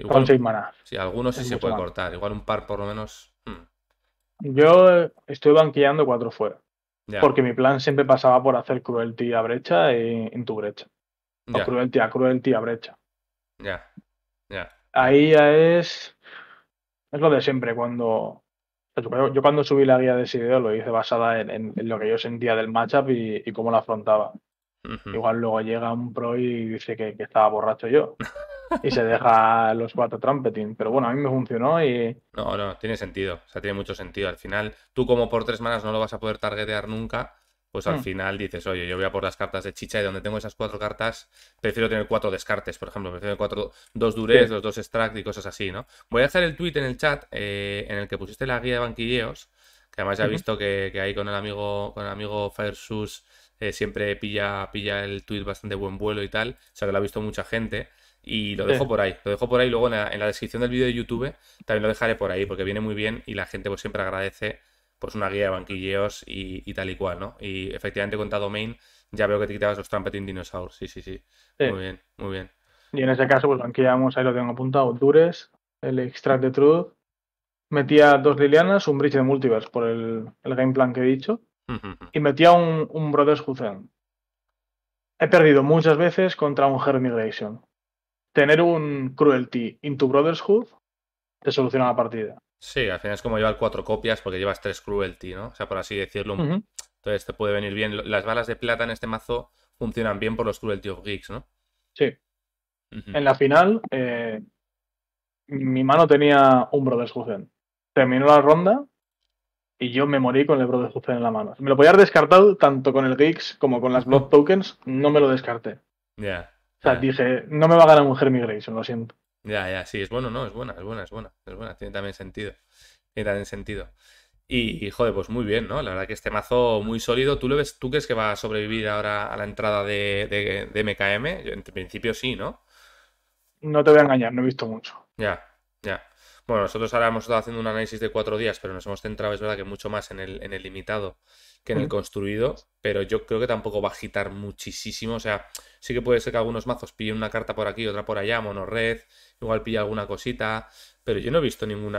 S1: con seis manas. Sí, algunos sí se puede cortar. Igual un par por lo menos. Hmm.
S2: Yo estoy banqueando cuatro fuera. Porque mi plan siempre pasaba por hacer cruelty a brecha y e en tu brecha. O cruelty a cruelty a brecha.
S3: Ya. Ya.
S2: Ahí ya es. Es lo de siempre. Cuando. Yo cuando subí la guía de ese video lo hice basada en, lo que yo sentía del matchup y, y cómo lo afrontaba. Igual luego llega un pro y dice que estaba borracho yo. y se deja los cuatro trumpeting. Pero bueno, a mí me funcionó
S1: y. No, no, tiene sentido. O sea, tiene mucho sentido. Al final, tú como por tres manas no lo vas a poder targetear nunca. Pues al hmm. final dices, oye, yo voy a por las cartas de chicha y donde tengo esas cuatro cartas, prefiero tener cuatro descartes, por ejemplo, prefiero cuatro, dos durez, los dos extract y cosas así, ¿no? Voy a hacer el tweet en el chat eh, en el que pusiste la guía de banquilleos, que además ya he visto que, ahí con el amigo, con el amigo Firesus eh, siempre pilla, pilla el tweet bastante buen vuelo y tal, o sea que lo ha visto mucha gente. Y lo dejo por ahí, lo dejo por ahí. Luego en la, descripción del vídeo de YouTube también lo dejaré por ahí, porque viene muy bien y la gente pues siempre agradece pues una guía de banquilleos y, tal y cual, ¿no? Y efectivamente con Domain ya veo que te quitabas los Trumpeting Dinosaurs, sí, sí, sí, Muy bien, muy bien.
S2: Y en ese caso, pues banquillamos, ahí lo tengo apuntado, Dures, el Extract de Truth, metía dos Lilianas, un Bridge de Multiverse por el, el game plan que he dicho, y metía un, un Brothers Hussein. He perdido muchas veces contra un Hermigration tener un cruelty in into Brotherhood te soluciona
S1: la partida. Sí, al final es como llevar cuatro copias porque llevas tres cruelty, ¿no? O sea, por así decirlo. Entonces te puede venir bien. Las balas de plata en este mazo funcionan bien por los cruelty of geeks, ¿no? Sí.
S3: En
S2: la final, eh, mi mano tenía un Brotherhood en. Terminó la ronda y yo me morí con el Brotherhood en la mano. Me lo podía haber descartado tanto con el Geeks como con las Blood Tokens. No me lo descarté. Ya dije, no me va a ganar mujer Jeremy lo siento.
S1: Ya, ya, sí, es bueno, no, es buena, es buena, es buena, es buena, tiene también sentido. Tiene también sentido. Y, joder, pues muy bien, ¿no? La verdad que este mazo muy sólido. ¿Tú lo ves, tú crees que va a sobrevivir ahora a la entrada de, MKM? en principio sí, ¿no?
S2: No te voy a engañar, no he visto mucho.
S1: Ya, bueno, nosotros ahora hemos estado haciendo un análisis de cuatro días, pero nos hemos centrado, es verdad, que mucho más en el, en el limitado que en el construido, pero yo creo que tampoco va a agitar muchísimo. O sea, sí que puede ser que algunos mazos pillen una carta por aquí, otra por allá, mono red, igual pilla alguna cosita, pero yo no he visto ningún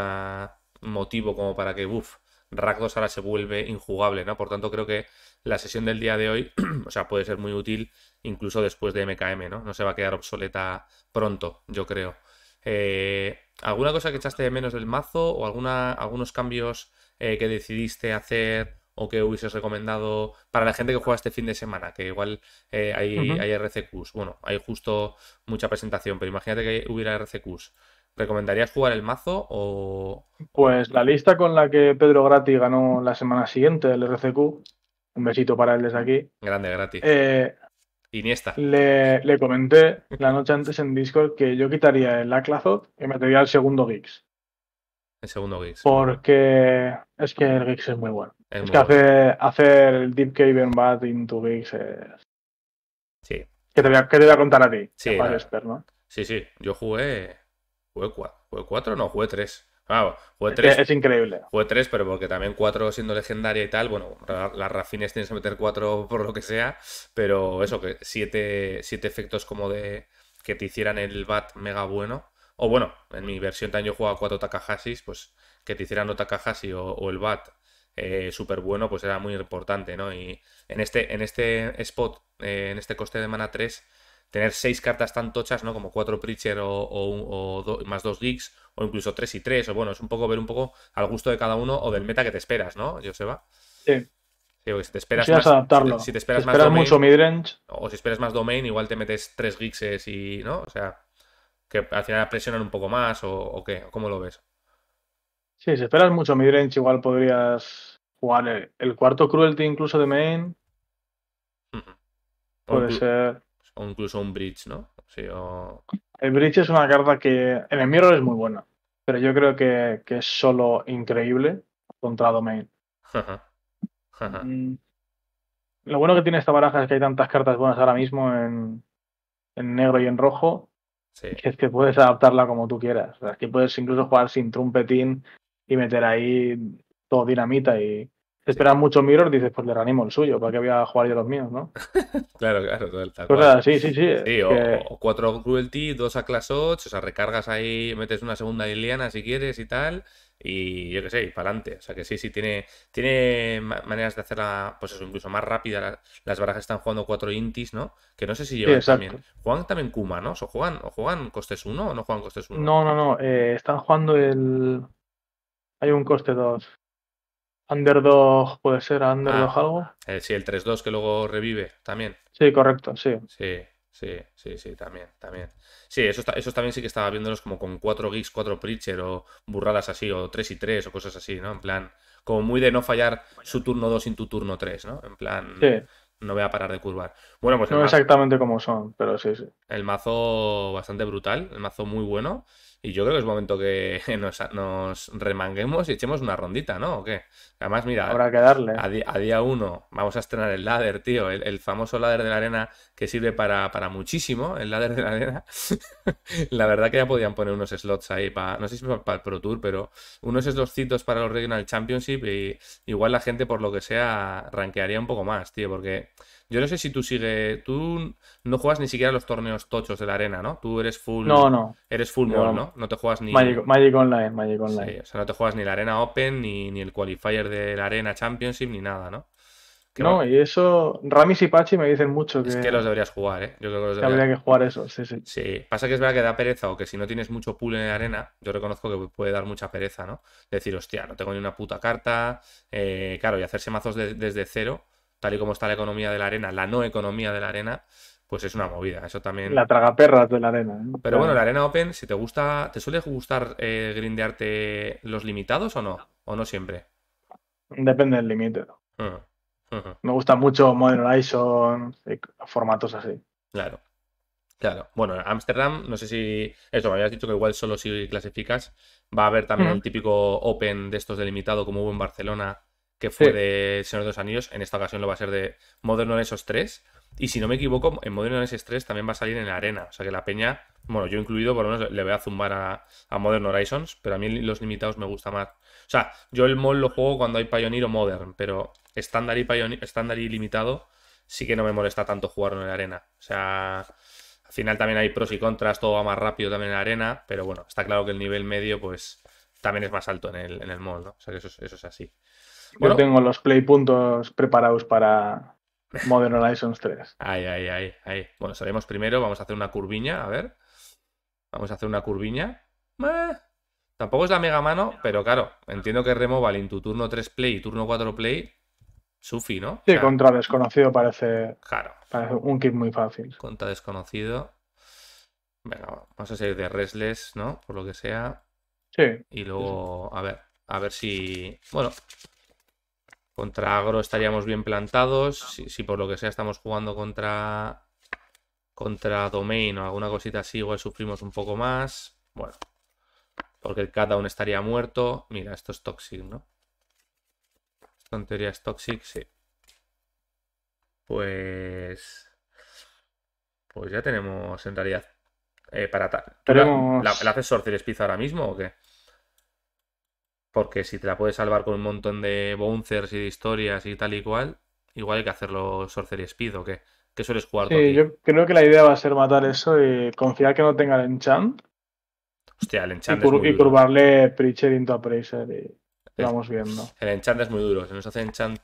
S1: motivo como para que, uff, Rakdos ahora se vuelve injugable, ¿no? Por tanto, creo que la sesión del día de hoy, o sea, puede ser muy útil incluso después de MKM, ¿no? No se va a quedar obsoleta pronto, yo creo. Eh, ¿Alguna cosa que echaste de menos del mazo o alguna, algunos cambios eh, que decidiste hacer o que hubieses recomendado para la gente que juega este fin de semana? Que igual eh, hay, hay, RCQs. Bueno, hay justo mucha presentación, pero imagínate que hubiera RCQs. ¿Recomendarías jugar el mazo o...?
S2: Pues la lista con la que Pedro Grati ganó la semana siguiente el RCQ, un besito para él desde aquí. Grande, gratis. Eh, Iniesta. Le, comenté la noche antes en Discord que yo quitaría el Aklazot y metería el segundo Geeks. El segundo Geeks. Porque es que el Geeks es muy bueno. Es, que Hace, hacer el Deep Cave Bad into Geeks es. Sí. Que te voy
S1: a, te contar a ti. Sí. ¿no? Sí, sí. Yo jugué. Jugué cuatro Jugué 4, no, jugué 3. Ah, fue tres. Es, increíble. Fue tres, pero porque también cuatro siendo legendaria y tal, bueno, las rafines tienes que meter cuatro por lo que sea, pero eso, que siete, siete efectos como de que te hicieran el bat mega bueno. O bueno, en mi versión también yo jugaba cuatro Takahashis, pues que te hicieran los Takahashi o, el bat eh, súper bueno, pues era muy importante, ¿no? Y en este, en este spot, eh, en este coste de mana 3, tener seis cartas tan tochas, ¿no? Como cuatro Preacher o, más dos gigs o incluso tres y tres, o bueno, es un poco ver un poco al gusto de cada uno o del meta que te esperas, ¿no, Joseba? Sí. sí si te esperas más, Si te, esperas, mucho midrange. O si esperas más domain, igual te metes tres Geeks y, ¿no? O sea, que al final presionan un poco más o, o qué, ¿cómo lo ves?
S2: Sí, si esperas mucho midrange, igual podrías jugar el, cuarto cruelty incluso de main.
S1: Puede ser. O incluso un bridge, ¿no?
S2: El bridge es una carta que en el mirror es muy buena, pero yo creo que, es solo increíble contra Domain. Mm. Lo bueno que tiene esta baraja es que hay tantas cartas buenas ahora mismo en, negro y en rojo. Que es que puedes adaptarla como tú quieras. es que puedes incluso jugar sin trumpetín y meter ahí todo dinamita y, esperan mucho Mirror, dices, pues le reanimo el suyo, para que voy a jugar yo los míos, ¿no?
S1: claro, claro, todo el tal. Pues sí, sí, sí. o, cuatro Cruelty, dos a Class 8, o sea, recargas ahí, metes una segunda Liliana si quieres y tal, y yo qué sé, y para adelante. O sea, que sí, sí, tiene, tiene maneras de hacerla, pues eso, incluso más rápida. Las barajas están jugando cuatro Intis, ¿no? Que no sé si llevan también. Juegan también Kuma, ¿no? O juegan, o juegan costes 1 o no juegan costes 1. No, no, no,
S2: eh, están jugando el... Hay un coste 2. Underdog, puede ser, Underdog ah, algo.
S1: Eh, sí, el 3-2 que luego revive también. Sí, correcto, sí. Sí, sí, sí, sí, también, también. Sí, eso, está, eso también sí que estaba viéndolos como con 4 gigs, 4 preacher o burradas así, o 3 y 3 o cosas así, ¿no? En plan, como muy de no fallar su turno 2 sin tu turno 3, ¿no? En plan, no voy a parar de curvar. Bueno, pues. No
S2: exactamente como son, pero sí, sí.
S1: El mazo bastante brutal, el mazo muy bueno. Y yo creo que es momento que nos, remanguemos y echemos una rondita, ¿no? ¿O qué? Además, mira, Habrá que darle. A, día uno vamos a estrenar el ladder, tío, el, famoso ladder de la arena que sirve para, muchísimo, el ladder de la arena. la verdad que ya podían poner unos slots ahí para, no sé si para, el Pro Tour, pero unos slotsitos para el Regional Championship y igual la gente por lo que sea ranquearía un poco más, tío, porque... Yo no sé si tú sigues. Tú no juegas ni siquiera los torneos tochos de la arena, ¿no? Tú eres full. No, no. Eres full no, ¿no? No te juegas ni. Magic,
S2: Online, Magic Online. Sí, o
S1: sea, no te juegas ni la Arena Open, ni, ni el qualifier de la Arena Championship, ni nada, ¿no? no, y
S2: eso, Ramis y Pachi me dicen mucho que... Es que los
S1: deberías jugar, ¿eh? Yo creo que los deberías... Habría que jugar eso, sí, sí. Sí, pasa que es verdad que da pereza o que si no tienes mucho pool en la arena, yo reconozco que puede dar mucha pereza, ¿no? Decir, hostia, no tengo ni una puta carta, eh, claro, y hacerse mazos desde cero, tal y como está la economía de la arena, la no economía de la arena, pues es una movida. Eso también. La
S2: tragaperras de la arena. Pero bueno, la
S1: arena open, si te gusta, ¿te suele gustar eh, grindearte los limitados o no? ¿O no siempre? Depende del límite. Mm, me
S2: gusta mucho Modern Horizon, eh, formatos así.
S1: Claro. Claro. Bueno, Amsterdam, no sé si. Eso, me habías dicho que igual solo si clasificas va a haber también un típico Open de estos delimitados como hubo en Barcelona, que fue de Señor de los Anillos, en esta ocasión lo va a ser de Modern Horizons 3. Y si no me equivoco, en Modern Horizons 3 también va a salir en la arena. O sea que la peña, bueno, yo incluido, por lo menos le voy a zumbar a, Modern Horizons, pero a mí los limitados me gusta más. O sea, yo el mod lo juego cuando hay Pioneer o Modern, pero estándar y, estándar limitado sí que no me molesta tanto jugarlo en la arena. O sea, al final también hay pros y contras, todo va más rápido también en la arena, pero bueno, está claro que el nivel medio, pues también es más alto en el, en el ¿no? O sea que eso es así. Yo tengo
S2: los play puntos preparados
S1: para Modern Horizons 3. Ahí, ahí, ahí, ahí. Bueno, salimos primero, vamos a hacer una curviña, a ver. Vamos a hacer una curviña. Tampoco es la mega mano, pero claro, entiendo que Removal en tu turno 3 play y turno 4 play, Sufi, ¿no?
S2: Sí, contra desconocido parece, claro. parece un kit muy fácil. Contra
S1: desconocido. Venga, vamos a seguir de restless, ¿no? Por lo que sea. Sí. Y luego, a ver, a ver si. Bueno, contra Agro estaríamos bien plantados. Si, por lo que sea estamos jugando contra, contra Domain o alguna cosita así, igual sufrimos un poco más. Bueno, porque el cada uno estaría muerto. Mira, esto es Toxic, ¿no? Esto en teoría es Toxic, sí. Pues. Pues ya tenemos en realidad eh, para tal. ¿La, la, la, haces Pizza ahora mismo o qué? Porque si te la puedes salvar con un montón de bouncers y de historias y tal y cual, igual hay que hacerlo Sorcery Speed o que ¿Qué sueles jugar? Sí, yo
S2: creo que la idea va a ser matar eso y confiar que no tenga el enchant.
S1: Hostia, el enchant. Y, es y
S2: curvarle Preacher into y vamos viendo.
S1: El enchant es muy duro. Se nos hace enchant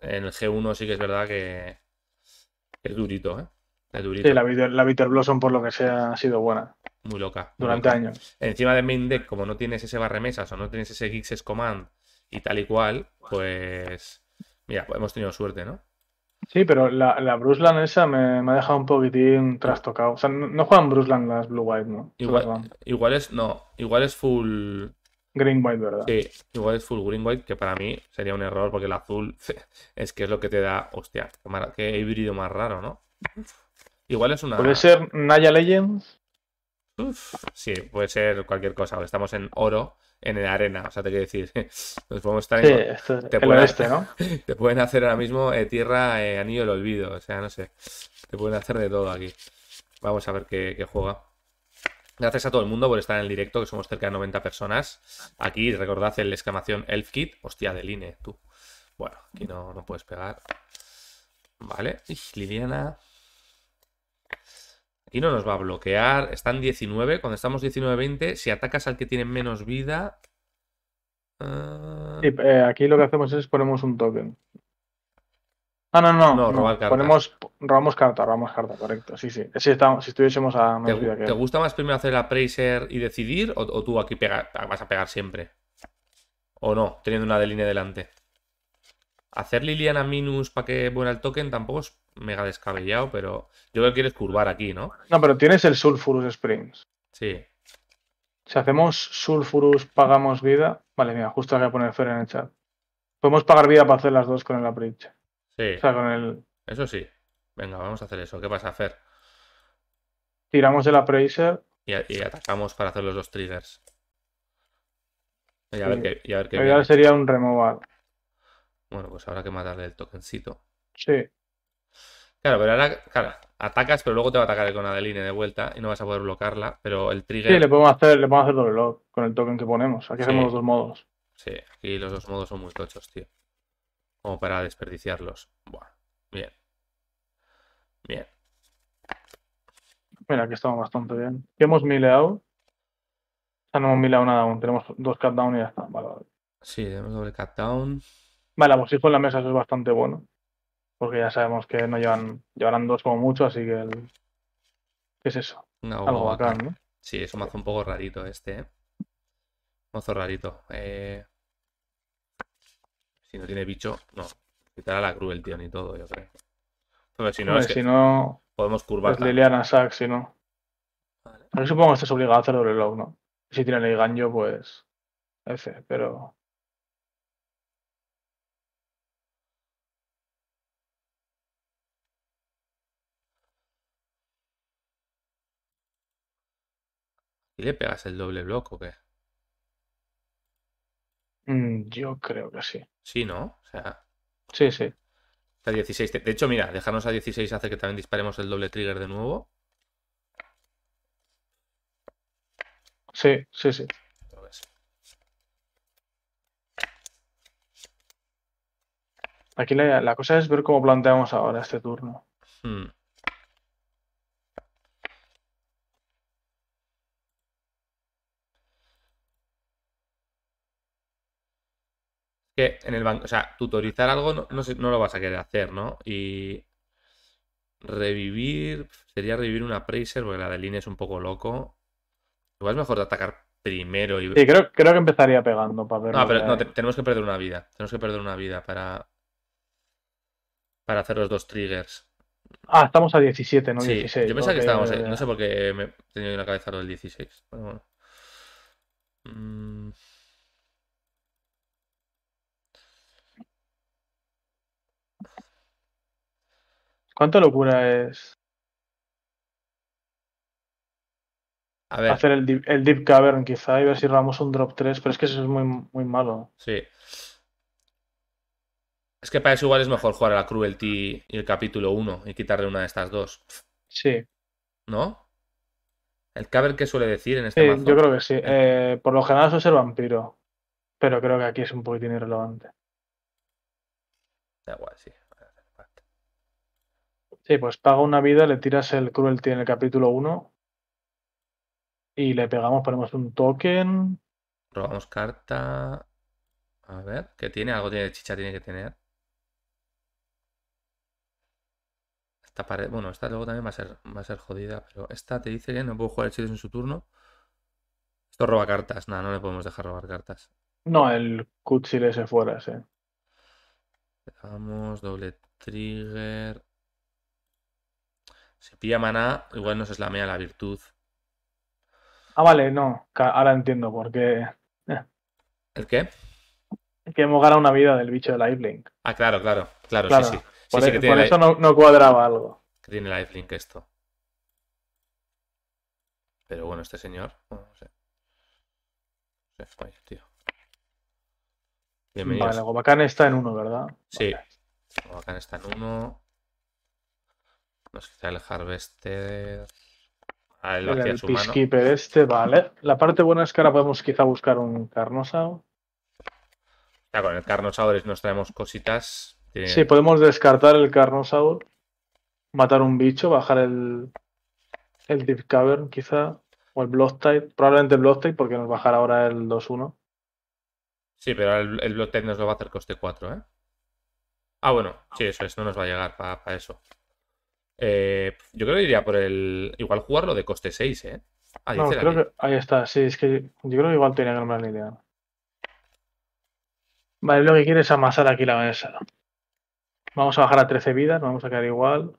S1: en el G1, sí que es verdad que es durito, ¿eh? Sí, la
S2: la Bitter Blossom, por lo que sea, ha sido buena
S1: muy loca. Durante años. Encima de main deck, como no tienes ese barremesas o no tienes ese S Command y tal y cual, pues. Mira, pues hemos tenido suerte, ¿no?
S2: Sí, pero la, la Land esa me, ha dejado un poquitín trastocado. O sea, no, juegan juegan Bruslan las Blue White, ¿no? Igual,
S1: es, no, igual es full. Green White, ¿verdad? Sí, igual es full Green White, que para mí sería un error, porque el azul es que es lo que te da. Hostia, qué, híbrido más raro, ¿no? Igual es una. ¿Puede ser Naya Legends? Uf, sí, puede ser cualquier cosa. Estamos en oro, en el arena. O sea, te quiero decir, nos podemos estar en. te, el pueden, ¿no? te pueden hacer ahora mismo eh, tierra, eh, anillo del olvido. O sea, no sé. Te pueden hacer de todo aquí. Vamos a ver qué, juega. Gracias a todo el mundo por estar en el directo, que somos cerca de 90 personas. Aquí recordad el exclamación Elf Kit. Hostia, del INE, tú. Bueno, aquí no, no puedes pegar. Vale. Liliana no nos va a bloquear. Están 19. Cuando estamos 19-20, si atacas al que tiene menos vida... Ah, eh,
S2: aquí lo que hacemos es ponemos un token.
S1: Ah, no, no. Ponemos,
S2: robamos carta, robamos carta, correcto. Sí, sí. Si, si estuviésemos
S1: a ¿Te, ¿Te, gusta más primero hacer la appraiser y decidir? ¿O, tú aquí vas a pegar siempre? ¿O no? Teniendo una de línea delante. Hacer Liliana Minus para que vuela el token tampoco es mega descabellado, pero yo creo que quieres curvar aquí, ¿no?
S2: No, pero tienes el Sulfurus Springs. Sí. Si hacemos Sulfurus, pagamos vida. Vale, mira, justo voy a poner Fer en el chat. Podemos pagar vida para hacer las dos con el Abridge.
S1: Sí. O sea, con el. Eso sí. Venga, vamos a hacer eso. ¿Qué pasa, Fer?
S2: Tiramos el Appraiser.
S1: Y, atacamos para hacer los dos triggers. Y a, ver qué, y Sería
S2: un removal.
S1: Bueno, pues habrá que matarle el tokencito. Sí. Claro, pero ahora, claro, atacas, pero luego te va a atacar con Adeline de vuelta y no vas a poder bloquearla, pero el trigger... Sí, le
S2: podemos hacer, doble lock con el token que ponemos. Aquí hacemos los dos modos.
S1: Sí, aquí los dos modos son muy tochos, tío. Como para desperdiciarlos. Bueno, bien. Bien.
S3: Mira, aquí
S2: estamos bastante bien. ¿Qué hemos mileado? Ya no hemos mileado nada aún. Tenemos dos cut y ya está. Vale, Sí, tenemos doble cutdown... Vale, abosijo en la mesa eso es bastante bueno. Porque ya sabemos que no llevan, llevarán dos como mucho, así que el... ¿Qué es eso?
S1: Algo ah, bacán, ¿no? Sí, es un mazo un poco rarito este, ¿eh? Mazo rarito. Eh. Si no tiene bicho, no. Quitará la tío ni todo, yo creo. Pero si no, es no... Podemos curvar. Es Liliana
S2: Sack, si no. Vale. supongo que estás obligado a hacer doble log, ¿no? Si tiene el ganjo, pues...
S3: F, pero...
S1: ¿Y le pegas el doble bloque o qué?
S2: Mm, yo creo que sí.
S1: Sí, ¿no? O sea. Sí, sí. A 16. De hecho, mira, dejarnos a 16 hace que también disparemos el doble trigger de nuevo.
S2: Sí, sí, sí. Aquí la, cosa es ver cómo planteamos ahora este turno.
S3: Hmm.
S1: que en el banco, o sea, tutorizar algo no, no, lo vas a querer hacer, ¿no? Y revivir, sería revivir una Praiser, porque la de line es un poco loco. Igual es mejor atacar primero. Y... Sí, creo,
S2: que empezaría pegando para No, pero
S1: tenemos que perder una vida. Tenemos que perder una vida para, para hacer los dos triggers.
S2: Ah, estamos a 17, no 16. Yo pensaba que estábamos, ahí, no sé
S1: por qué me he tenido en la cabeza lo del 16. bueno. Mm.
S2: ¿Cuánta locura es A hacer el, Deep Cavern quizá y ver si robamos un drop 3, pero es que eso es muy, muy malo.
S1: Sí. Es que para eso igual es mejor jugar a la Cruelty y el capítulo 1 y quitarle una de estas dos. Sí. ¿No? ¿El Cavern qué suele decir en este Yo creo que
S2: sí. Eh. Eh, por lo general suele ser vampiro, pero creo que aquí es un poquitín irrelevante. Da igual, sí. Sí, pues paga una vida, le tiras el cruelty en el capítulo 1 y le pegamos, ponemos un token. Robamos carta.
S1: A ver, que tiene? Algo tiene de chicha, tiene que tener. Esta pared, bueno, esta luego también va a ser, va ser jodida, pero esta te dice que no puedo jugar hechizos en su turno. Esto roba cartas, nada, no le podemos dejar robar cartas.
S2: No, el cuchile ese fuera, sí.
S1: Vamos, doble trigger. Se pilla maná, igual no se slamea la virtud.
S2: Ah, vale, no. Ahora entiendo por qué. Eh. ¿El qué? Que hemos ganado una vida del bicho de lifelink.
S1: Ah, claro, claro, claro, sí, sí. Por, e, eso no, cuadraba algo. Que tiene lifelink esto. Pero bueno, este señor. No sé. Oye, tío. Vale, Gobacán
S2: está en uno, ¿verdad?
S1: Sí. Vale. está en uno el Harvester. Ah, el este, vale.
S2: La parte buena es que ahora podemos quizá buscar un Carnosaur.
S1: Ya, ah, con el Carnosaur nos traemos cositas. si, Sí,
S2: podemos descartar el Carnosaur, matar un bicho, bajar el, el Deep Cavern quizá, o el Tide. Probablemente el Tide, porque nos bajará ahora el 2-1.
S1: Sí, pero el, el Tide nos lo va a hacer coste 4, ¿eh? Ah, bueno, sí, eso es, no nos va a llegar para eso. Eh, yo creo que iría por el. Igual jugarlo de coste 6, ¿eh? Ah,
S2: ahí, está, sí, es que yo creo que igual tenía que idea. Vale, lo que quieres es amasar aquí la mesa. Vamos a bajar a 13 vidas, vamos a quedar igual.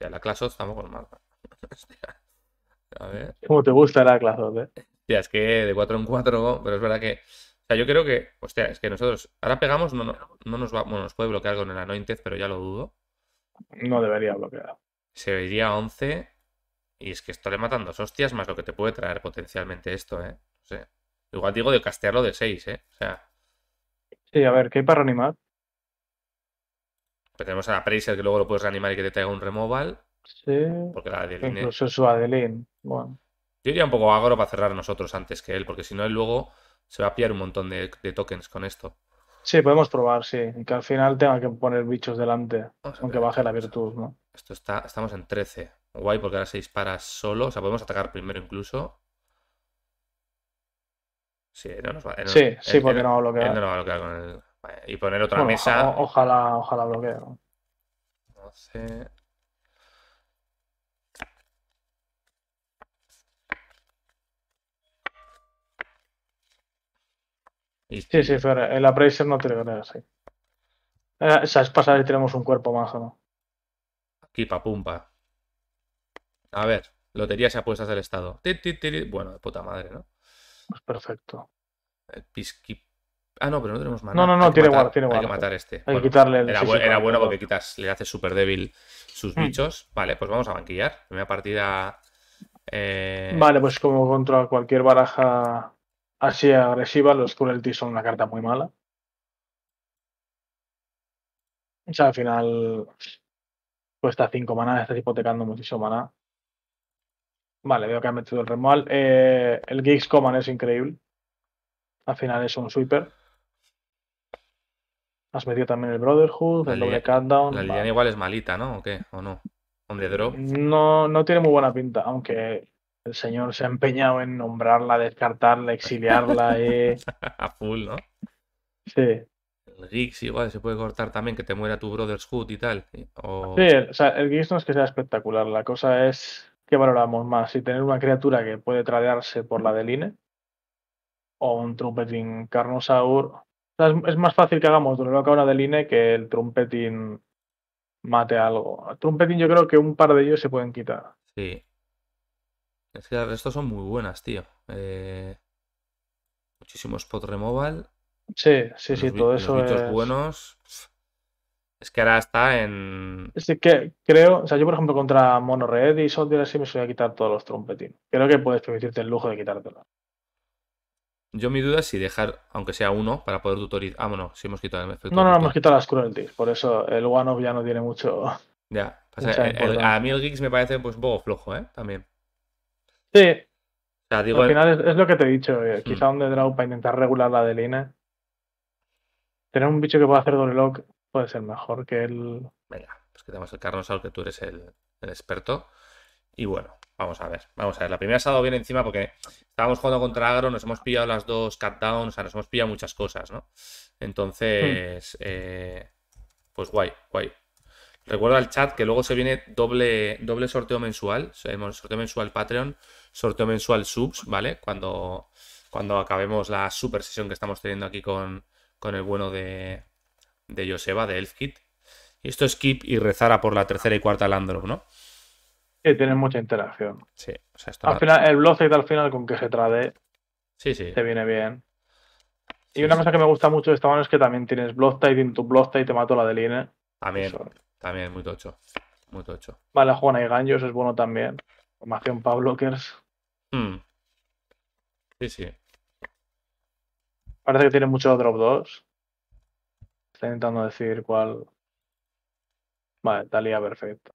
S1: Ya, la Clash estamos con mal. a ver. ¿Cómo te gusta la Clash eh? Ya, es que de 4 en 4, pero es verdad que. O sea, yo creo que. Hostia, es que nosotros. Ahora pegamos, no, nos va. Bueno, nos puede bloquear con el Anointed, pero ya lo dudo.
S2: No debería bloquear
S1: se iría 11. Y es que esto le matan dos hostias más lo que te puede traer potencialmente esto, ¿eh? Igual digo de castearlo de 6, ¿eh? O sea.
S2: Sí, a ver, ¿qué hay para reanimar?
S1: Pero pues tenemos a la Praiser que luego lo puedes reanimar y que te traiga un removal.
S2: Sí. Porque
S1: la Adeline. Incluso
S2: su Adeline.
S1: Bueno. Yo iría un poco agro para cerrar nosotros antes que él, porque si no, él luego se va a pillar un montón de, tokens con esto.
S2: Sí, podemos probar, sí. Y que al final tenga que poner bichos delante, aunque baje la virtud, ¿no?
S1: Esto está, estamos en 13. Guay, porque ahora se dispara solo. O sea, podemos atacar primero incluso. Sí, no nos va, eh, sí, eh, sí, porque eh, no va a bloquear. no lo va con y poner otra mesa.
S2: Ojalá, ojalá bloquee. ¿no? Y... Sí, sí, pero el appraiser no tiene que tener así. sea, es pasar y tenemos un cuerpo más
S1: o no. Kipa pumpa. A ver, loterías y apuestas del Estado. Bueno, de puta madre, ¿no? Pues perfecto. Eh, ah, no, pero no tenemos mana. No, no, no, tiene igual, tiene Hay que matar este. Hay que quitarle el Era, era bueno porque quitas, le haces súper débil sus hmm. bichos. Vale, pues vamos a banquillar. Primera partida.
S3: Eh,
S2: vale, pues como contra cualquier baraja así agresiva, los t son una carta muy mala. O sea, al final Cuesta 5 maná, estás hipotecando muchísimo maná. Vale, veo que ha metido el remoal. Eh, el Geeks Command es increíble. Al final es un sweeper. Has metido también el Brotherhood, el doble countdown. La Liliana
S1: igual es malita, ¿no? ¿O qué? ¿O no? o qué o no drop?
S2: No, no tiene muy buena pinta, aunque
S1: el señor se ha empeñado en nombrarla, descartarla, exiliarla. Eh. A full, ¿no? Sí el Geeks igual se puede cortar también, que te muera tu Brothers Hood y tal.
S3: Sí, el,
S2: o sea, el no es que sea espectacular, la cosa es que valoramos más, si tener una criatura que puede tradearse por la del INE o un trumpetín Carnosaur. es, más fácil que hagamos la una del INE que el trumpetín mate algo. El trumpetín yo creo que un par de ellos se pueden quitar.
S1: Sí. Es que el resto son muy buenas, tío. Eh, muchísimo spot removal. Sí, sí, sí, todo eso. es... buenos. Es que ahora está en.
S2: Es que creo, o sea, yo por ejemplo contra Mono Red y Soldier así me suele quitar todos los trompetín. Creo que puedes permitirte el lujo de quitártelo.
S1: Yo mi duda es si dejar, aunque sea uno, para poder tutorizar. Ah, bueno, si hemos quitado el efecto. No, no, no, hemos
S2: quitado las cruelties, por eso el one off ya no tiene mucho.
S1: Ya, a mí el Geeks me parece pues, un poco flojo, ¿eh? También. Sí. O sea, digo, Al final es,
S2: lo que te he dicho, eh, hmm. quizá un de draw para intentar regular la de Lina Tener un bicho que pueda hacer doble lock puede ser mejor que el.
S1: Venga, pues quitamos el Carnosal, que tú eres el, experto. Y bueno, vamos a ver. Vamos a ver. La primera ha bien encima porque estábamos jugando contra Agro, nos hemos pillado las dos Cutdowns, o sea, nos hemos pillado muchas cosas, ¿no? Entonces, hmm. eh, pues guay, guay. Recuerda al chat que luego se viene doble, doble sorteo mensual, sorteo mensual Patreon, sorteo mensual subs, ¿vale? Cuando, cuando acabemos la super sesión que estamos teniendo aquí con, con el bueno de, de Joseba, de Elfkit. Y esto es Kip y Rezara por la tercera y cuarta Landrop, ¿no? Sí, tienen mucha interacción. Sí, o sea, esto Al final, el
S2: Blockade al final con que se trade. Sí, sí. Te viene bien. Y una cosa que me gusta mucho de esta mano es que también tienes y en tu y te mato la de Line.
S1: También, también, muy tocho. Muy tocho.
S2: Vale, Juana y Ganjos es bueno también. Formación para blockers.
S1: Hmm. Sí, sí. Parece que tiene
S2: mucho drop 2. Está intentando decir cuál.
S1: Vale, Talía perfecta.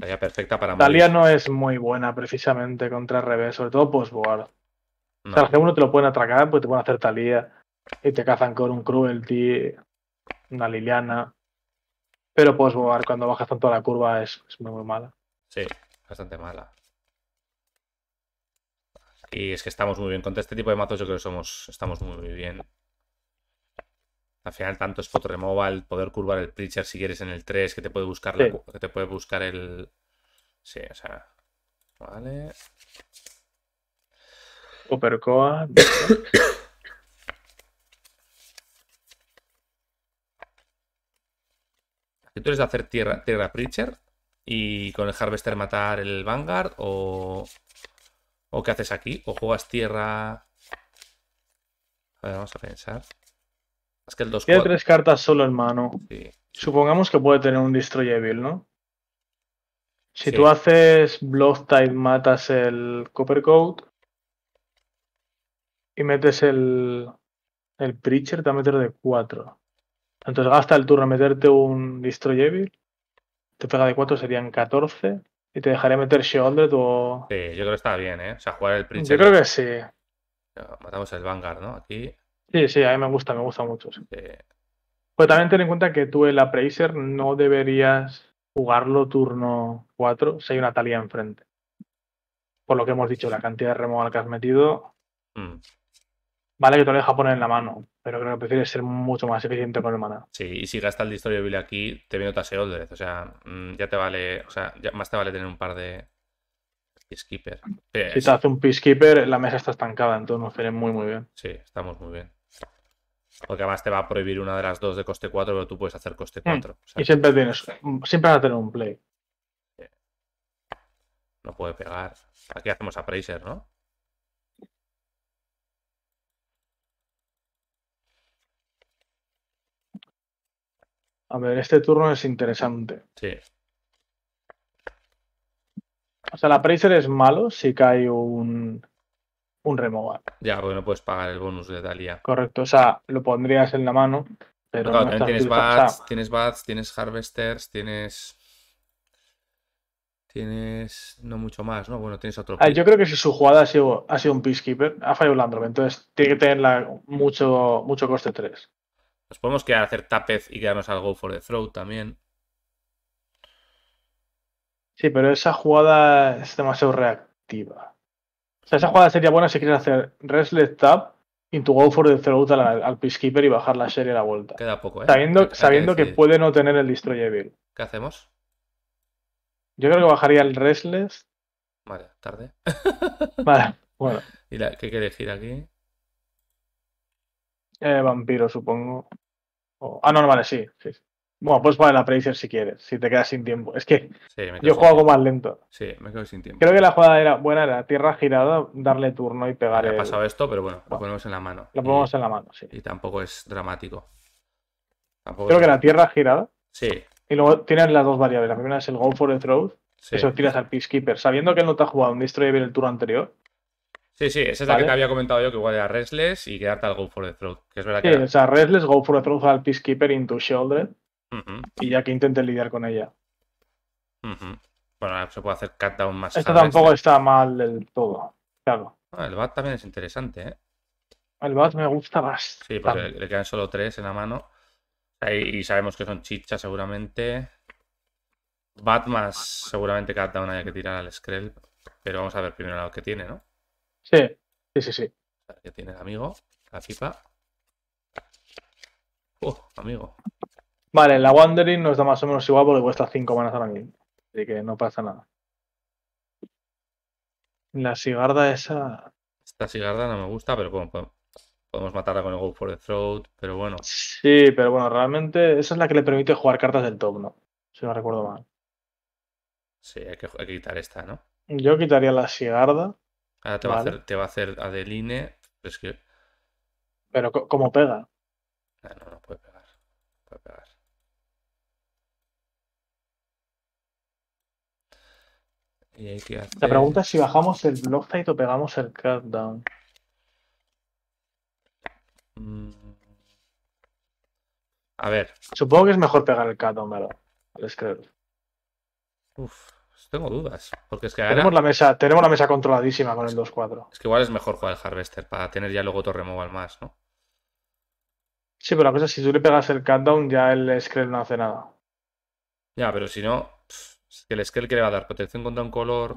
S1: Talía perfecta para Talia no
S2: es muy buena precisamente contra revés, sobre todo pues No. O sea, que uno te lo pueden atracar porque te pueden hacer Talia y te cazan con un Cruelty, una Liliana. Pero postboard, cuando bajas tanto la curva, es, es muy, muy mala.
S1: Sí, bastante mala. Y es que estamos muy bien. Contra este tipo de mazos yo creo que somos, estamos muy bien. Al final, tanto Spot Removal, poder curvar el Preacher si quieres en el 3, que te puede buscar que te puede buscar el. Sí, o sea.
S2: Vale. Opercoa.
S1: tú eres de hacer tierra, tierra Preacher y con el Harvester matar el Vanguard o. ¿O qué haces aquí? ¿O juegas tierra...? A ver, vamos a pensar. Es que el 2 Tiene tres
S2: cartas solo en mano. Supongamos que puede tener un Destroyable, ¿no? Si tú haces Block Type, matas el Copper Coat y metes el, el Preacher, te va a meter de 4. Entonces gasta el turno a meterte un Destroyable. Te pega de 4, serían 14 y te dejaré meter Shielded o.
S1: Sí, yo creo que está bien, ¿eh? O sea, jugar el Prince. Yo creo que sí. Matamos el Vanguard, ¿no? Aquí.
S2: Sí, sí, a mí me gusta, me gusta mucho. Pero también ten en cuenta que tú el Appraiser no deberías jugarlo turno 4 si hay una Talia enfrente. Por lo que hemos dicho, la cantidad de removal que has metido. Mm. Vale que deja poner en la mano, pero creo que prefieres ser mucho más eficiente con el mana.
S1: Sí, y si gastas el Bill aquí, te viene Oldred. O sea, mm, ya te vale. O sea, más te vale tener un par de. Peacekeeper. Eh, si
S2: te hace un Peacekeeper, la mesa
S1: está estancada, entonces nos viene muy, muy bien. Sí, estamos muy bien. Porque además te va a prohibir una de las dos de coste 4, pero tú puedes hacer coste 4. Hmm, y siempre tienes.
S2: Siempre vas a tener un play.
S1: No puede pegar. Aquí hacemos a Praiser, ¿no?
S3: A ver, este
S2: turno es interesante. Sí. O sea, la Preiser es malo si cae un, un removal.
S1: Ya, porque no puedes pagar el bonus de Dalia.
S2: Correcto, o sea, lo pondrías en la mano. Pero también tienes bats,
S1: tienes bats, tienes harvesters, tienes. Tienes. No mucho más, ¿no? Bueno, tienes otro. Ah, yo
S2: creo que si su jugada ha sido, ha sido un Peacekeeper, ha fallado Android, entonces tiene que tener mucho, mucho coste 3.
S1: Nos podemos quedar a hacer tapez y quedarnos al go for the throw también.
S2: Sí, pero esa jugada es demasiado
S1: reactiva.
S2: O sea, esa jugada sería buena si quieres hacer Reslet Tap tu go for the throw al, peacekeeper y bajar la serie a la vuelta.
S1: Queda poco, ¿eh? Sabiendo, que,
S2: puede no tener el evil. ¿Qué hacemos? Yo creo que bajaría el Restless.
S1: Vale, tarde. vale, bueno. qué quiere decir aquí?
S2: Eh, vampiro, supongo. ah, no, vale, sí, Bueno, puedes poner la Tracer si quieres, si te quedas sin tiempo. Es que yo juego más lento. Sí,
S1: me quedo sin tiempo. Creo
S2: que la jugada era buena, era tierra girada, darle turno y pegar. Ha pasado
S1: esto, pero bueno, lo ponemos en la mano. Lo ponemos en la mano, sí. Y tampoco es dramático. Creo que la tierra girada. Sí.
S2: Y luego tienes las dos variables. La primera es el go for the throw. Eso tiras al Peacekeeper. Sabiendo que él no te ha jugado un Destroyer el turno anterior,
S1: Sí, sí, esa es la que te había comentado yo, que igual era Restless y quedarte al Go for the Throat, que es verdad que... Sí, era... o sea,
S2: Restless, Go for the Throat al Peacekeeper into Shoulder y ya que intente lidiar con ella.
S1: Bueno, se puede hacer Down más... Esto tampoco
S2: está mal del todo, claro.
S1: Ah, el Bat también es interesante,
S3: ¿eh?
S2: El Bat me gusta más. Sí, porque
S1: le quedan solo tres en la mano. y sabemos que son chichas seguramente. Bat más seguramente down haya que tirar al Skrell. Pero vamos a ver primero lo que tiene, ¿no?
S2: Sí, sí, sí, sí.
S1: Ya el amigo, la pipa.
S2: ¡Oh, amigo. Vale, la Wandering nos da más o menos igual porque cuesta 5 manas ahora mismo. Así que no pasa nada.
S1: La cigarda esa. Esta cigarda no me gusta, pero bueno, podemos matarla con el Go for the Throat, pero bueno.
S2: Sí, pero bueno, realmente esa es la que le permite jugar cartas del top, ¿no? Si no recuerdo mal.
S1: Sí, hay que, hay que quitar esta, ¿no?
S2: Yo quitaría la cigarda.
S1: Ahora te, va, a hacer, te va a hacer Adeline. que...
S2: Pero ¿cómo pega?
S3: Ah, no, no, puede pegar. pegar. La pregunta es
S2: si bajamos el site o pegamos el Cutdown. Mm. A ver. Supongo que es mejor pegar el Cutdown,
S1: ¿verdad? Al Uf tengo dudas. Porque es que ahora... tenemos, la mesa, tenemos la mesa controladísima con el 2-4. Es que igual es mejor jugar el Harvester para tener ya luego Otro Removal más, ¿no?
S2: Sí, pero la cosa es si tú le pegas el Countdown, ya el Skrell no hace nada.
S1: Ya, pero si no, es el Skrell que le va a dar protección contra un color.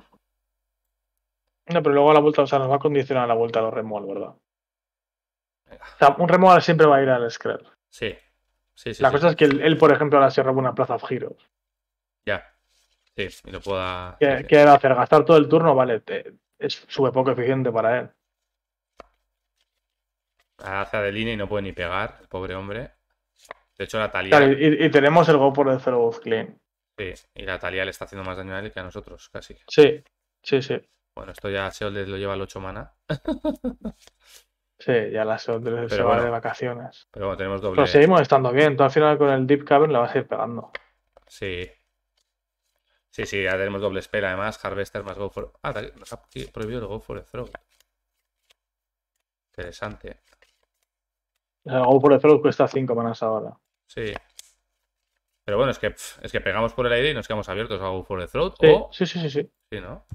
S2: No, pero luego a la vuelta, o sea, nos va a condicionar a la vuelta a los Removal, ¿verdad? un Removal siempre va a ir al Skrell. Sí.
S1: sí, sí la cosa es
S2: que él, por ejemplo, ahora se roba una plaza of Heroes.
S1: Ya. Sí, y lo pueda.
S2: ¿Qué, a hacer? ¿Gastar todo el turno? Vale, es sube poco eficiente para él.
S1: Hacia de línea y no puede ni pegar, pobre hombre. De hecho, la Talia. y, tenemos el go por el Zero Clean. Sí, y la Talia le está haciendo más daño a él que a nosotros, casi.
S2: Sí, sí,
S1: sí. Bueno, esto ya Seoldes lo lleva al 8 mana.
S2: sí, ya la Seoldes se va de vacaciones.
S1: Pero bueno, tenemos doble. Pero seguimos
S2: estando bien. entonces al final con el Deep Cavern la vas a ir pegando.
S1: Sí, Sí, sí, ya tenemos doble spell además. Harvester más Go for... Ah, nos ha prohibido el Go for the Throat. Interesante.
S2: El Go for the Throw cuesta 5 manas ahora.
S1: Sí. Pero bueno, es que, es que pegamos por el aire y nos quedamos abiertos a Go for the Throat. Sí, sí, sí, sí, sí. ¿no?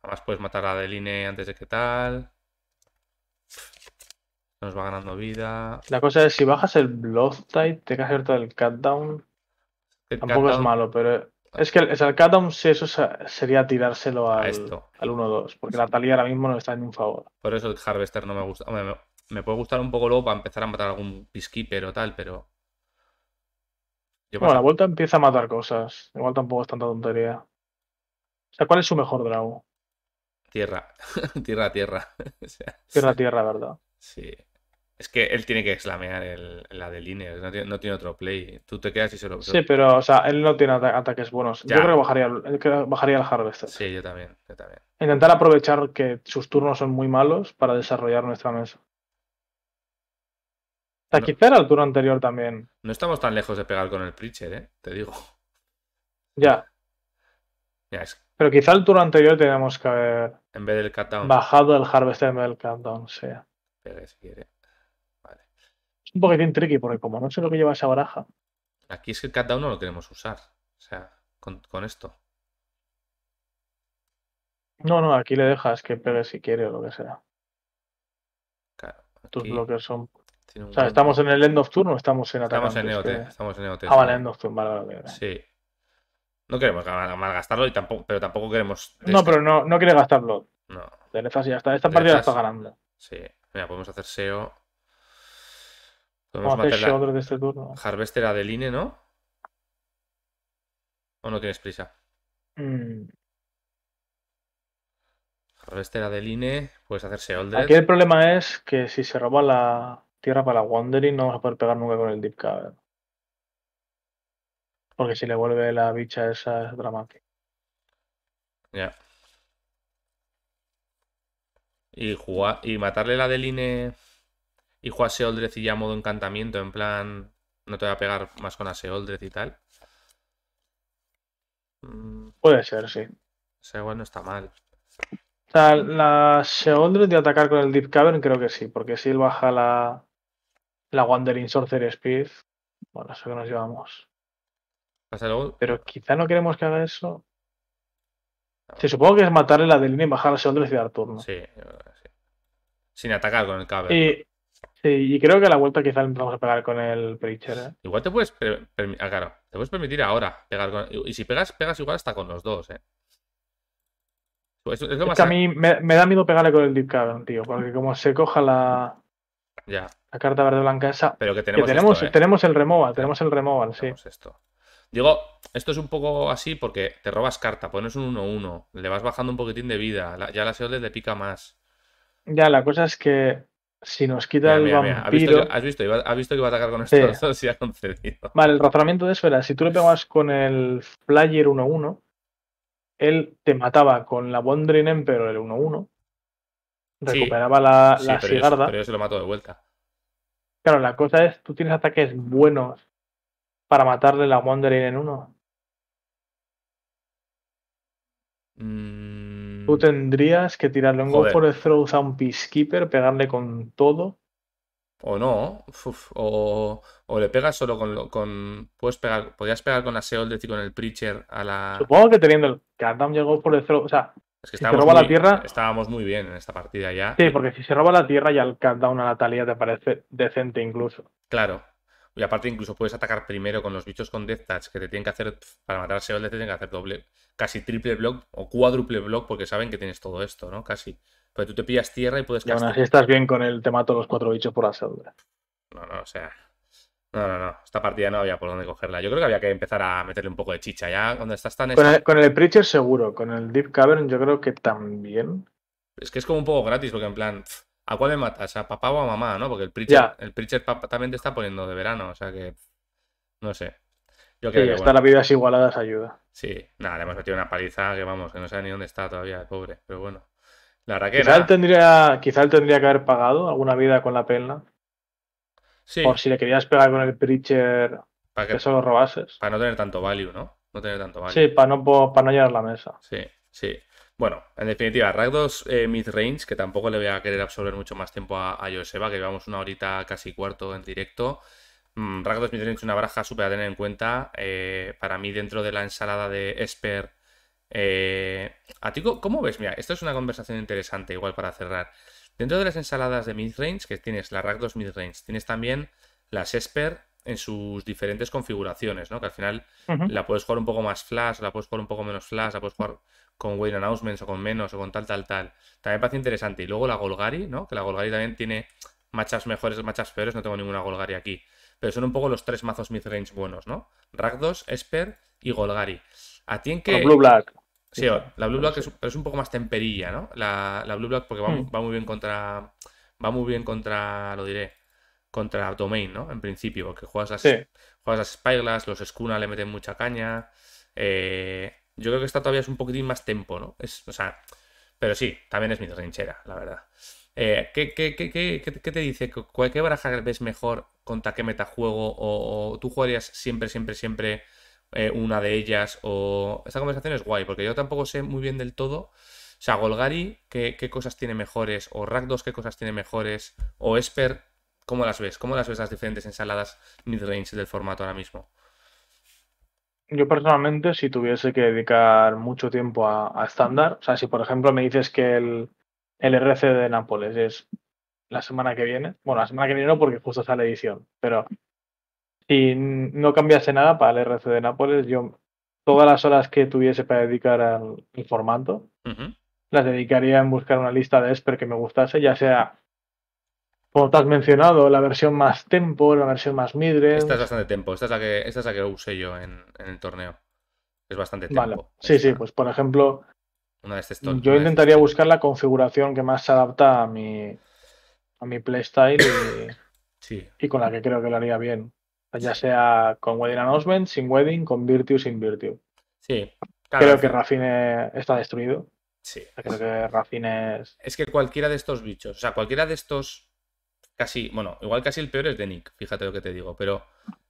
S1: Además puedes matar a Adeline antes de que tal. Nos va ganando vida.
S2: La cosa es, si bajas el Blood Tide, te caes el Cut Tampoco es malo, pero es que el, el sí, eso sería tirárselo al, al 1-2, porque la Talía ahora mismo no está en un favor.
S1: Por eso el Harvester no me gusta. me, puede gustar un poco luego para empezar a matar algún Peacekeeper o tal, pero. bueno, la
S2: vuelta empieza a matar cosas. Igual tampoco es tanta tontería. O sea, ¿cuál es su mejor drago
S1: Tierra. tierra, tierra. tierra, tierra, ¿verdad? Sí. Es que él tiene que exclamear la de no tiene, otro play. Tú te quedas y solo. Sí, pero,
S2: o sea, él no tiene ataques buenos. Yo creo que bajaría, bajaría el Harvester. Sí,
S1: yo también, yo
S2: también. Intentar aprovechar que sus turnos son muy malos para desarrollar nuestra mesa. O sea, quizá era el turno anterior también.
S1: No estamos tan lejos de pegar con el Preacher, ¿eh? Te digo.
S2: Ya. Pero quizá el turno anterior teníamos que haber. En vez del Bajado el Harvester en vez del Countdown, sí un poquitín tricky porque como no sé lo que lleva esa baraja.
S1: Aquí es que el uno no lo queremos usar. O sea, con, esto.
S2: No, no, aquí le dejas que pegue si quiere o lo que sea. Claro, Tus bloques son. O sea, ¿estamos en el end of turn o estamos en Estamos en EOT. E estamos en EOT. Ah, vale, end
S1: of turn, vale, vale, Sí. No queremos malgastarlo, y tampoco, pero tampoco queremos.
S2: No, pero no, no quiere gastarlo. No. De nefas ya está. Esta partida está
S1: ganando. Sí. Mira, podemos hacer SEO. Podemos hacer la... Este Harvester Adeline, ¿no? ¿O no tienes prisa? Mm. Harvester Adeline, puedes hacer older. Aquí el
S2: problema es que si se roba la tierra para Wandering no vas a poder pegar nunca con el Deep Cavern. Porque si le vuelve la bicha esa es dramática.
S3: Ya.
S1: Y, jugar... y matarle la Adeline y juega a Seoldred y ya modo encantamiento, en plan, no te voy a pegar más con a Seoldred y tal. Mm. Puede ser, sí. Ese no está mal.
S2: O sea, la Seoldred de atacar con el Deep Cavern creo que sí, porque si él baja la, la Wandering Sorcery Speed, bueno, eso que nos llevamos. Pero quizá no queremos que haga eso. Si Sí, supongo que es matarle la de y bajar a Seoldred y dar turno. Sí, sí,
S1: Sin atacar con el Cavern. Y
S2: y creo que a la vuelta quizá vamos a pegar con el Preacher. ¿eh?
S1: Igual te puedes, ah, te puedes permitir ahora pegar con. Y si pegas, pegas igual hasta con los dos, ¿eh? a mí
S2: me, da miedo pegarle con el Deep Cavern, tío, porque como se coja la.
S1: La carta verde blanca esa. Pero que tenemos. tenemos,
S2: el removal, ¿eh? tenemos el removal, sí.
S1: Esto. Digo, esto es un poco así porque te robas carta, pones un 1-1, le vas bajando un poquitín de vida, ya la se le pica más.
S2: Ya, la cosa es que si nos quita el vampiro... ¿Has,
S1: visto, visto, que iba a atacar con esto? Si ha concedido.
S2: Vale, el razonamiento de eso era, si tú le pegabas con el Flyer 1-1, él te mataba con la Wandering Emperor el 1-1, recuperaba la, la pero cigarda. pero yo se
S1: lo mato de vuelta.
S2: Claro, la cosa es, tú tienes ataques buenos para matarle la Wandering en 1. Mmm Tú mm. tendrías que tirarle un Go for the throw a un Peacekeeper, pegarle con todo.
S1: O no, o, le pegas solo con, con. puedes pegar, podrías pegar con la de y con el Preacher a la. Supongo
S2: que teniendo el llegó por el Throw. O
S1: sea, se roba la tierra. Estábamos muy bien en esta partida ya. Sí,
S2: porque si se roba la tierra ya el countdown a Natalia te parece decente incluso.
S1: Claro, y aparte incluso puedes atacar primero con los bichos con Death Touch que te tienen que hacer, para matar a Seoul, te tienen que hacer doble, casi triple block o cuádruple block porque saben que tienes todo esto, ¿no? Casi. Pero tú te pillas tierra y puedes... Y aún estás
S2: bien con el te mato los cuatro bichos por Seolde.
S1: No, no, o sea... No, no, no. Esta partida no había por dónde cogerla. Yo creo que había que empezar a meterle un poco de chicha ya cuando estás tan... Con el,
S2: con el Preacher seguro. Con el Deep Cavern yo creo que también.
S1: Es que es como un poco gratis porque en plan... ¿A cuál le matas? ¿A papá o a mamá, no? Porque el Preacher, el también te está poniendo de verano, o sea que. No sé. sí, que. la vida desigualada
S2: vidas ayuda. Sí,
S1: nada, le hemos metido una paliza que vamos, que no sé ni dónde está todavía, el pobre, pero bueno. La verdad que. Quizá, él
S2: tendría, quizá tendría que haber pagado alguna vida con la pena, Sí. O si le querías pegar con el Preacher, para que, eso lo
S1: robases. Para no tener tanto value, ¿no? No tener tanto value. Sí,
S2: para no, para no llenar la mesa. Sí,
S1: sí. Bueno, en definitiva, Ragdos 2 eh, mid que tampoco le voy a querer absorber mucho más tiempo a, a Joseba, que llevamos una horita casi cuarto en directo. Mm, Ragdos Midrange es una baraja súper a tener en cuenta. Eh, para mí, dentro de la ensalada de Esper. Eh, cómo ves? Mira, esto es una conversación interesante, igual para cerrar. Dentro de las ensaladas de Midrange, que tienes la Ragdos mid-range, tienes también las Esper, en sus diferentes configuraciones, ¿no? Que al final la puedes jugar un poco más flash, la puedes jugar un poco menos flash, la puedes jugar con Wayne announcements o con menos o con tal, tal, tal. También parece interesante. Y luego la Golgari, ¿no? Que la Golgari también tiene machas mejores, machas peores. No tengo ninguna Golgari aquí. Pero son un poco los tres mazos midrange buenos, ¿no? Rakdos, Esper y Golgari. A ti en que... Blue Black. Sí, la Blue Black es, un poco más temperilla, ¿no? La, la Blue Black porque hmm. va, muy bien contra... Va muy bien contra, lo diré, contra Domain, ¿no? En principio, porque juegas las, juegas las Spyglass, los Skuna le meten mucha caña. Eh, yo creo que esta todavía es un poquitín más tempo, ¿no? Es, o sea, pero sí, también es mi trinchera, la verdad. Eh, ¿qué, te dice? ¿Qué baraja ves mejor? ¿Contra qué metajuego? ¿O, o tú jugarías siempre, siempre, siempre eh, una de ellas? O... Esta conversación es guay, porque yo tampoco sé muy bien del todo. O sea, Golgari, ¿qué, cosas tiene mejores? ¿O Rakdos, qué cosas tiene mejores? ¿O Esper, cómo las ves? ¿Cómo las ves las diferentes ensaladas midrange del formato ahora mismo?
S2: Yo personalmente, si tuviese que dedicar mucho tiempo a estándar, o sea, si por ejemplo me dices que el, el RC de Nápoles es la semana que viene, bueno, la semana que viene no porque justo sale la edición, pero si no cambiase nada para el RC de Nápoles, yo todas las horas que tuviese para dedicar al formato las dedicaría en buscar una lista de Esper que me gustase, ya sea como te has mencionado, la versión más tempo, la versión más midre. Esta es bastante
S1: tempo, esta es la que, esta que usé yo en, el torneo. Es bastante tempo.
S2: Sí, sí, pues por ejemplo, yo intentaría buscar la configuración que más se adapta a mi, a mi playstyle y, y con la que creo que lo haría bien. Ya sea con Wedding Announcement, sin Wedding, con Virtue, sin Virtue. Sí. creo que Rafine está destruido.
S1: Sí. Creo que Rafine Es que cualquiera de estos bichos, o sea, cualquiera de estos casi, bueno, igual casi el peor es de Nick, fíjate lo que te digo, pero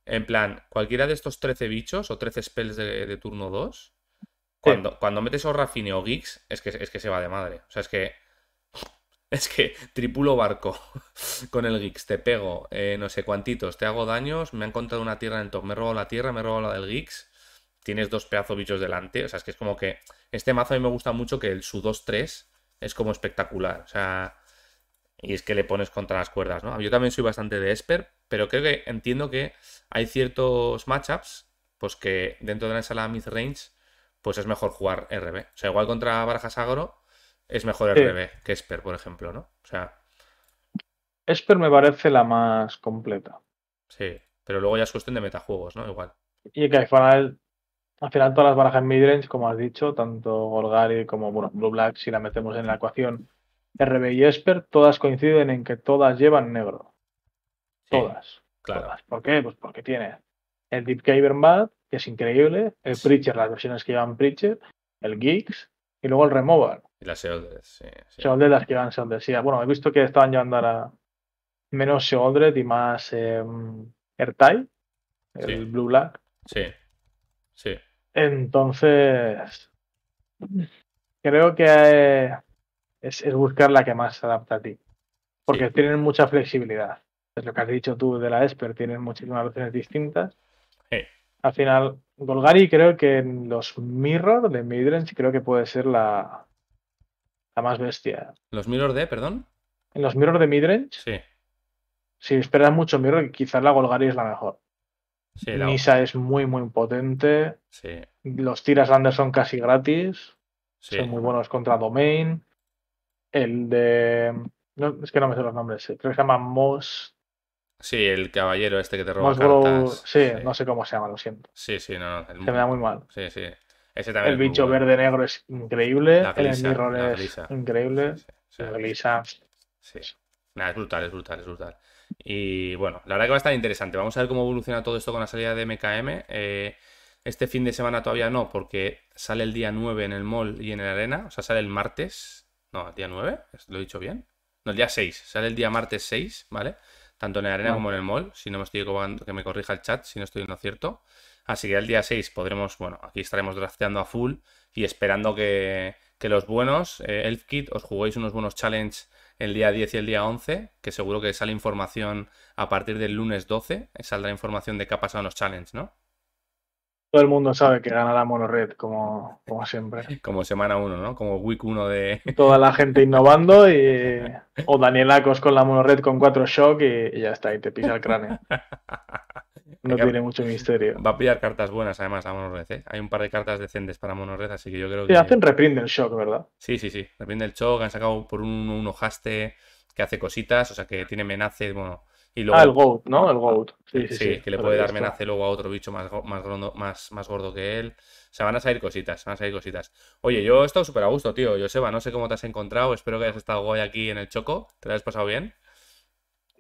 S1: en plan, cualquiera de estos 13 bichos o 13 spells de, turno 2, cuando, cuando metes o Rafine o Geeks, es que, es que se va de madre. O sea, es que. Es que tripulo barco con el Geeks, te pego, eh, no sé cuantitos, te hago daños, me han encontrado una tierra en el top, me robo la tierra, me robo la del Geeks, tienes dos pedazos bichos delante. O sea, es que es como que. Este mazo a mí me gusta mucho que el, su 2-3 es como espectacular. O sea y es que le pones contra las cuerdas, ¿no? Yo también soy bastante de Esper, pero creo que entiendo que hay ciertos matchups, pues que dentro de una sala mid-range, pues es mejor jugar RB. O sea, igual contra Barajas Agro es mejor RB que Esper, por ejemplo, ¿no? O sea... Esper me parece la más completa. Sí, pero luego ya es cuestión de metajuegos, ¿no? Igual.
S2: Y que al final, al final todas las barajas midrange, como has dicho, tanto Golgari como, bueno, Blue Black, si la metemos en la ecuación, RB y Esper, todas coinciden en que todas llevan negro. Todas. ¿Por qué? Pues porque tiene el Deep Cavern Bad, que es increíble, el Preacher, las versiones que llevan Preacher, el Geeks y luego el Remover.
S1: Y las Seoldred, sí.
S2: las que llevan Seoldred, sí. Bueno, he visto que estaban llevando ahora menos Seoldred y más eh, em, Ertai, el Blue Black.
S1: Sí, sí.
S2: Entonces, creo que es, buscar la que más se adapta a ti. Porque tienen mucha flexibilidad. Es lo que has dicho tú de la Esper, tienen muchísimas opciones distintas. Al final, Golgari creo que en los Mirror de Midrange creo que puede ser la, la más bestia.
S1: ¿Los Mirror de, perdón?
S2: En los Mirror de Midrange. Sí. Si esperas mucho Mirror, quizás la Golgari es la mejor. Sí, la... Nisa es muy, muy potente. Los tiras son casi gratis. Son muy buenos contra Domain el de. No, es que no me sé los nombres. Creo se llama Moss.
S1: Sí, el caballero este que te roba cartas. Sí,
S2: no sé cómo se llama, lo siento.
S1: Sí, sí, no. no Se me da muy mal. Sí, sí. Ese también el bicho verde-negro es increíble. el mirror es
S2: increíble.
S1: la Sí. es brutal, es brutal, es brutal. Y bueno, la verdad que va a estar interesante. Vamos a ver cómo evoluciona todo esto con la salida de MKM. Eh, este fin de semana todavía no, porque sale el día 9 en el mall y en el arena. O sea, sale el martes no, día 9, lo he dicho bien. No, el día 6, sale el día martes 6, ¿vale? Tanto en la arena como en el mall, si no me estoy equivocando, que me corrija el chat, si no estoy en lo cierto. Así que el día 6 podremos, bueno, aquí estaremos drafteando a full y esperando que, los buenos, eh, el kit, os juguéis unos buenos challenges el día 10 y el día 11, que seguro que sale información a partir del lunes 12, saldrá información de qué ha pasado los challenges, ¿no?
S2: Todo el mundo sabe que la Monored, como, como siempre.
S1: Como semana uno, ¿no? Como
S2: week uno de. Toda la gente innovando y. O Daniel Acos con la Monored con cuatro
S1: shock y, ya está, y te pisa el cráneo.
S2: No tiene mucho misterio. Va
S1: a pillar cartas buenas además a Monored, ¿eh? Hay un par de cartas decentes para Monored, así que yo creo que. Sí, hacen reprint del shock, ¿verdad? Sí, sí, sí. Reprint del shock, han sacado por un, un ojaste que hace cositas, o sea que tiene menaces, bueno y ah, el GOAT, ¿no? El ah, GOAT. Sí, sí, que le puede dar amenaza luego a otro bicho más, más, gordo, más, más gordo que él. se van a salir cositas, van a salir cositas. Oye, yo he estado súper a gusto, tío. Joseba, no sé cómo te has encontrado. Espero que hayas estado guay aquí en el Choco. ¿Te lo has pasado bien?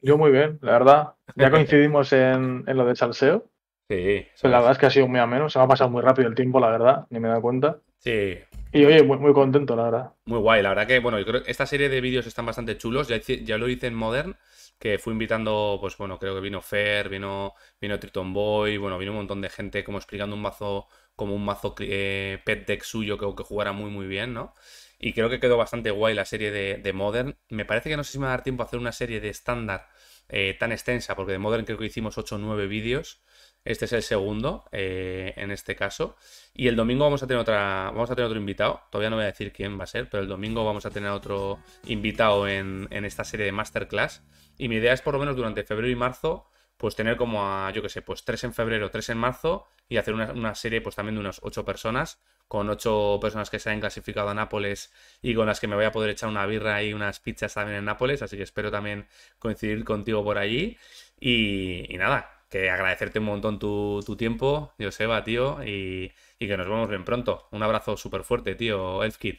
S2: Yo muy bien, la verdad. Ya coincidimos en, lo de salseo.
S1: Sí. la verdad es
S2: que ha sido muy menos se ha pasado muy rápido el tiempo, la verdad, ni me he dado cuenta. Sí. Y oye, muy, contento, la
S1: verdad. Muy guay, la verdad que, bueno, yo creo esta serie de vídeos están bastante chulos, ya, ya, lo hice en Modern que fui invitando, pues bueno, creo que vino Fer, vino, vino Triton Boy, bueno, vino un montón de gente como explicando un mazo, como un mazo eh, pet deck suyo que, jugara muy muy bien, ¿no? Y creo que quedó bastante guay la serie de, Modern. Me parece que no sé si me va a dar tiempo a hacer una serie de estándar eh, tan extensa, porque de Modern creo que hicimos 8 o 9 vídeos. Este es el segundo, eh, en este caso. Y el domingo vamos a tener otra. Vamos a tener otro invitado. Todavía no voy a decir quién va a ser, pero el domingo vamos a tener otro invitado en, en esta serie de Masterclass. Y mi idea es por lo menos durante febrero y marzo, pues tener como a, yo que sé, pues tres en febrero, tres en marzo y hacer una, serie pues también de unas ocho personas, con ocho personas que se hayan clasificado a Nápoles y con las que me voy a poder echar una birra y unas pizzas también en Nápoles, así que espero también coincidir contigo por allí. Y, nada, que agradecerte un montón tu, tu tiempo, Joseba, tío, y, y, que nos vemos bien pronto. Un abrazo súper fuerte, tío, Elfkid.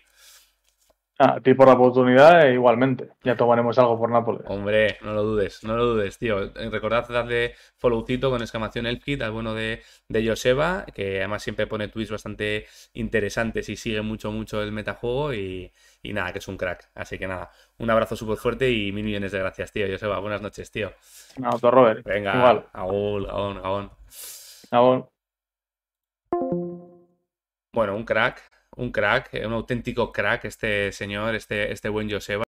S2: A ti por la oportunidad, eh, igualmente. Ya tomaremos algo por Nápoles. Hombre, no lo dudes,
S1: no lo dudes, tío. Eh, recordad darle followcito con exclamación Elkit al bueno de, de Joseba, que además siempre pone tweets bastante interesantes y sigue mucho, mucho el metajuego. Y, y nada, que es un crack. Así que nada, un abrazo súper fuerte y mil millones de gracias, tío. Joseba, buenas noches, tío. No, Robert. Venga, igual. Aún, aún, Bueno, un crack, un crack, eh, un auténtico crack este señor, este, este buen Joseba.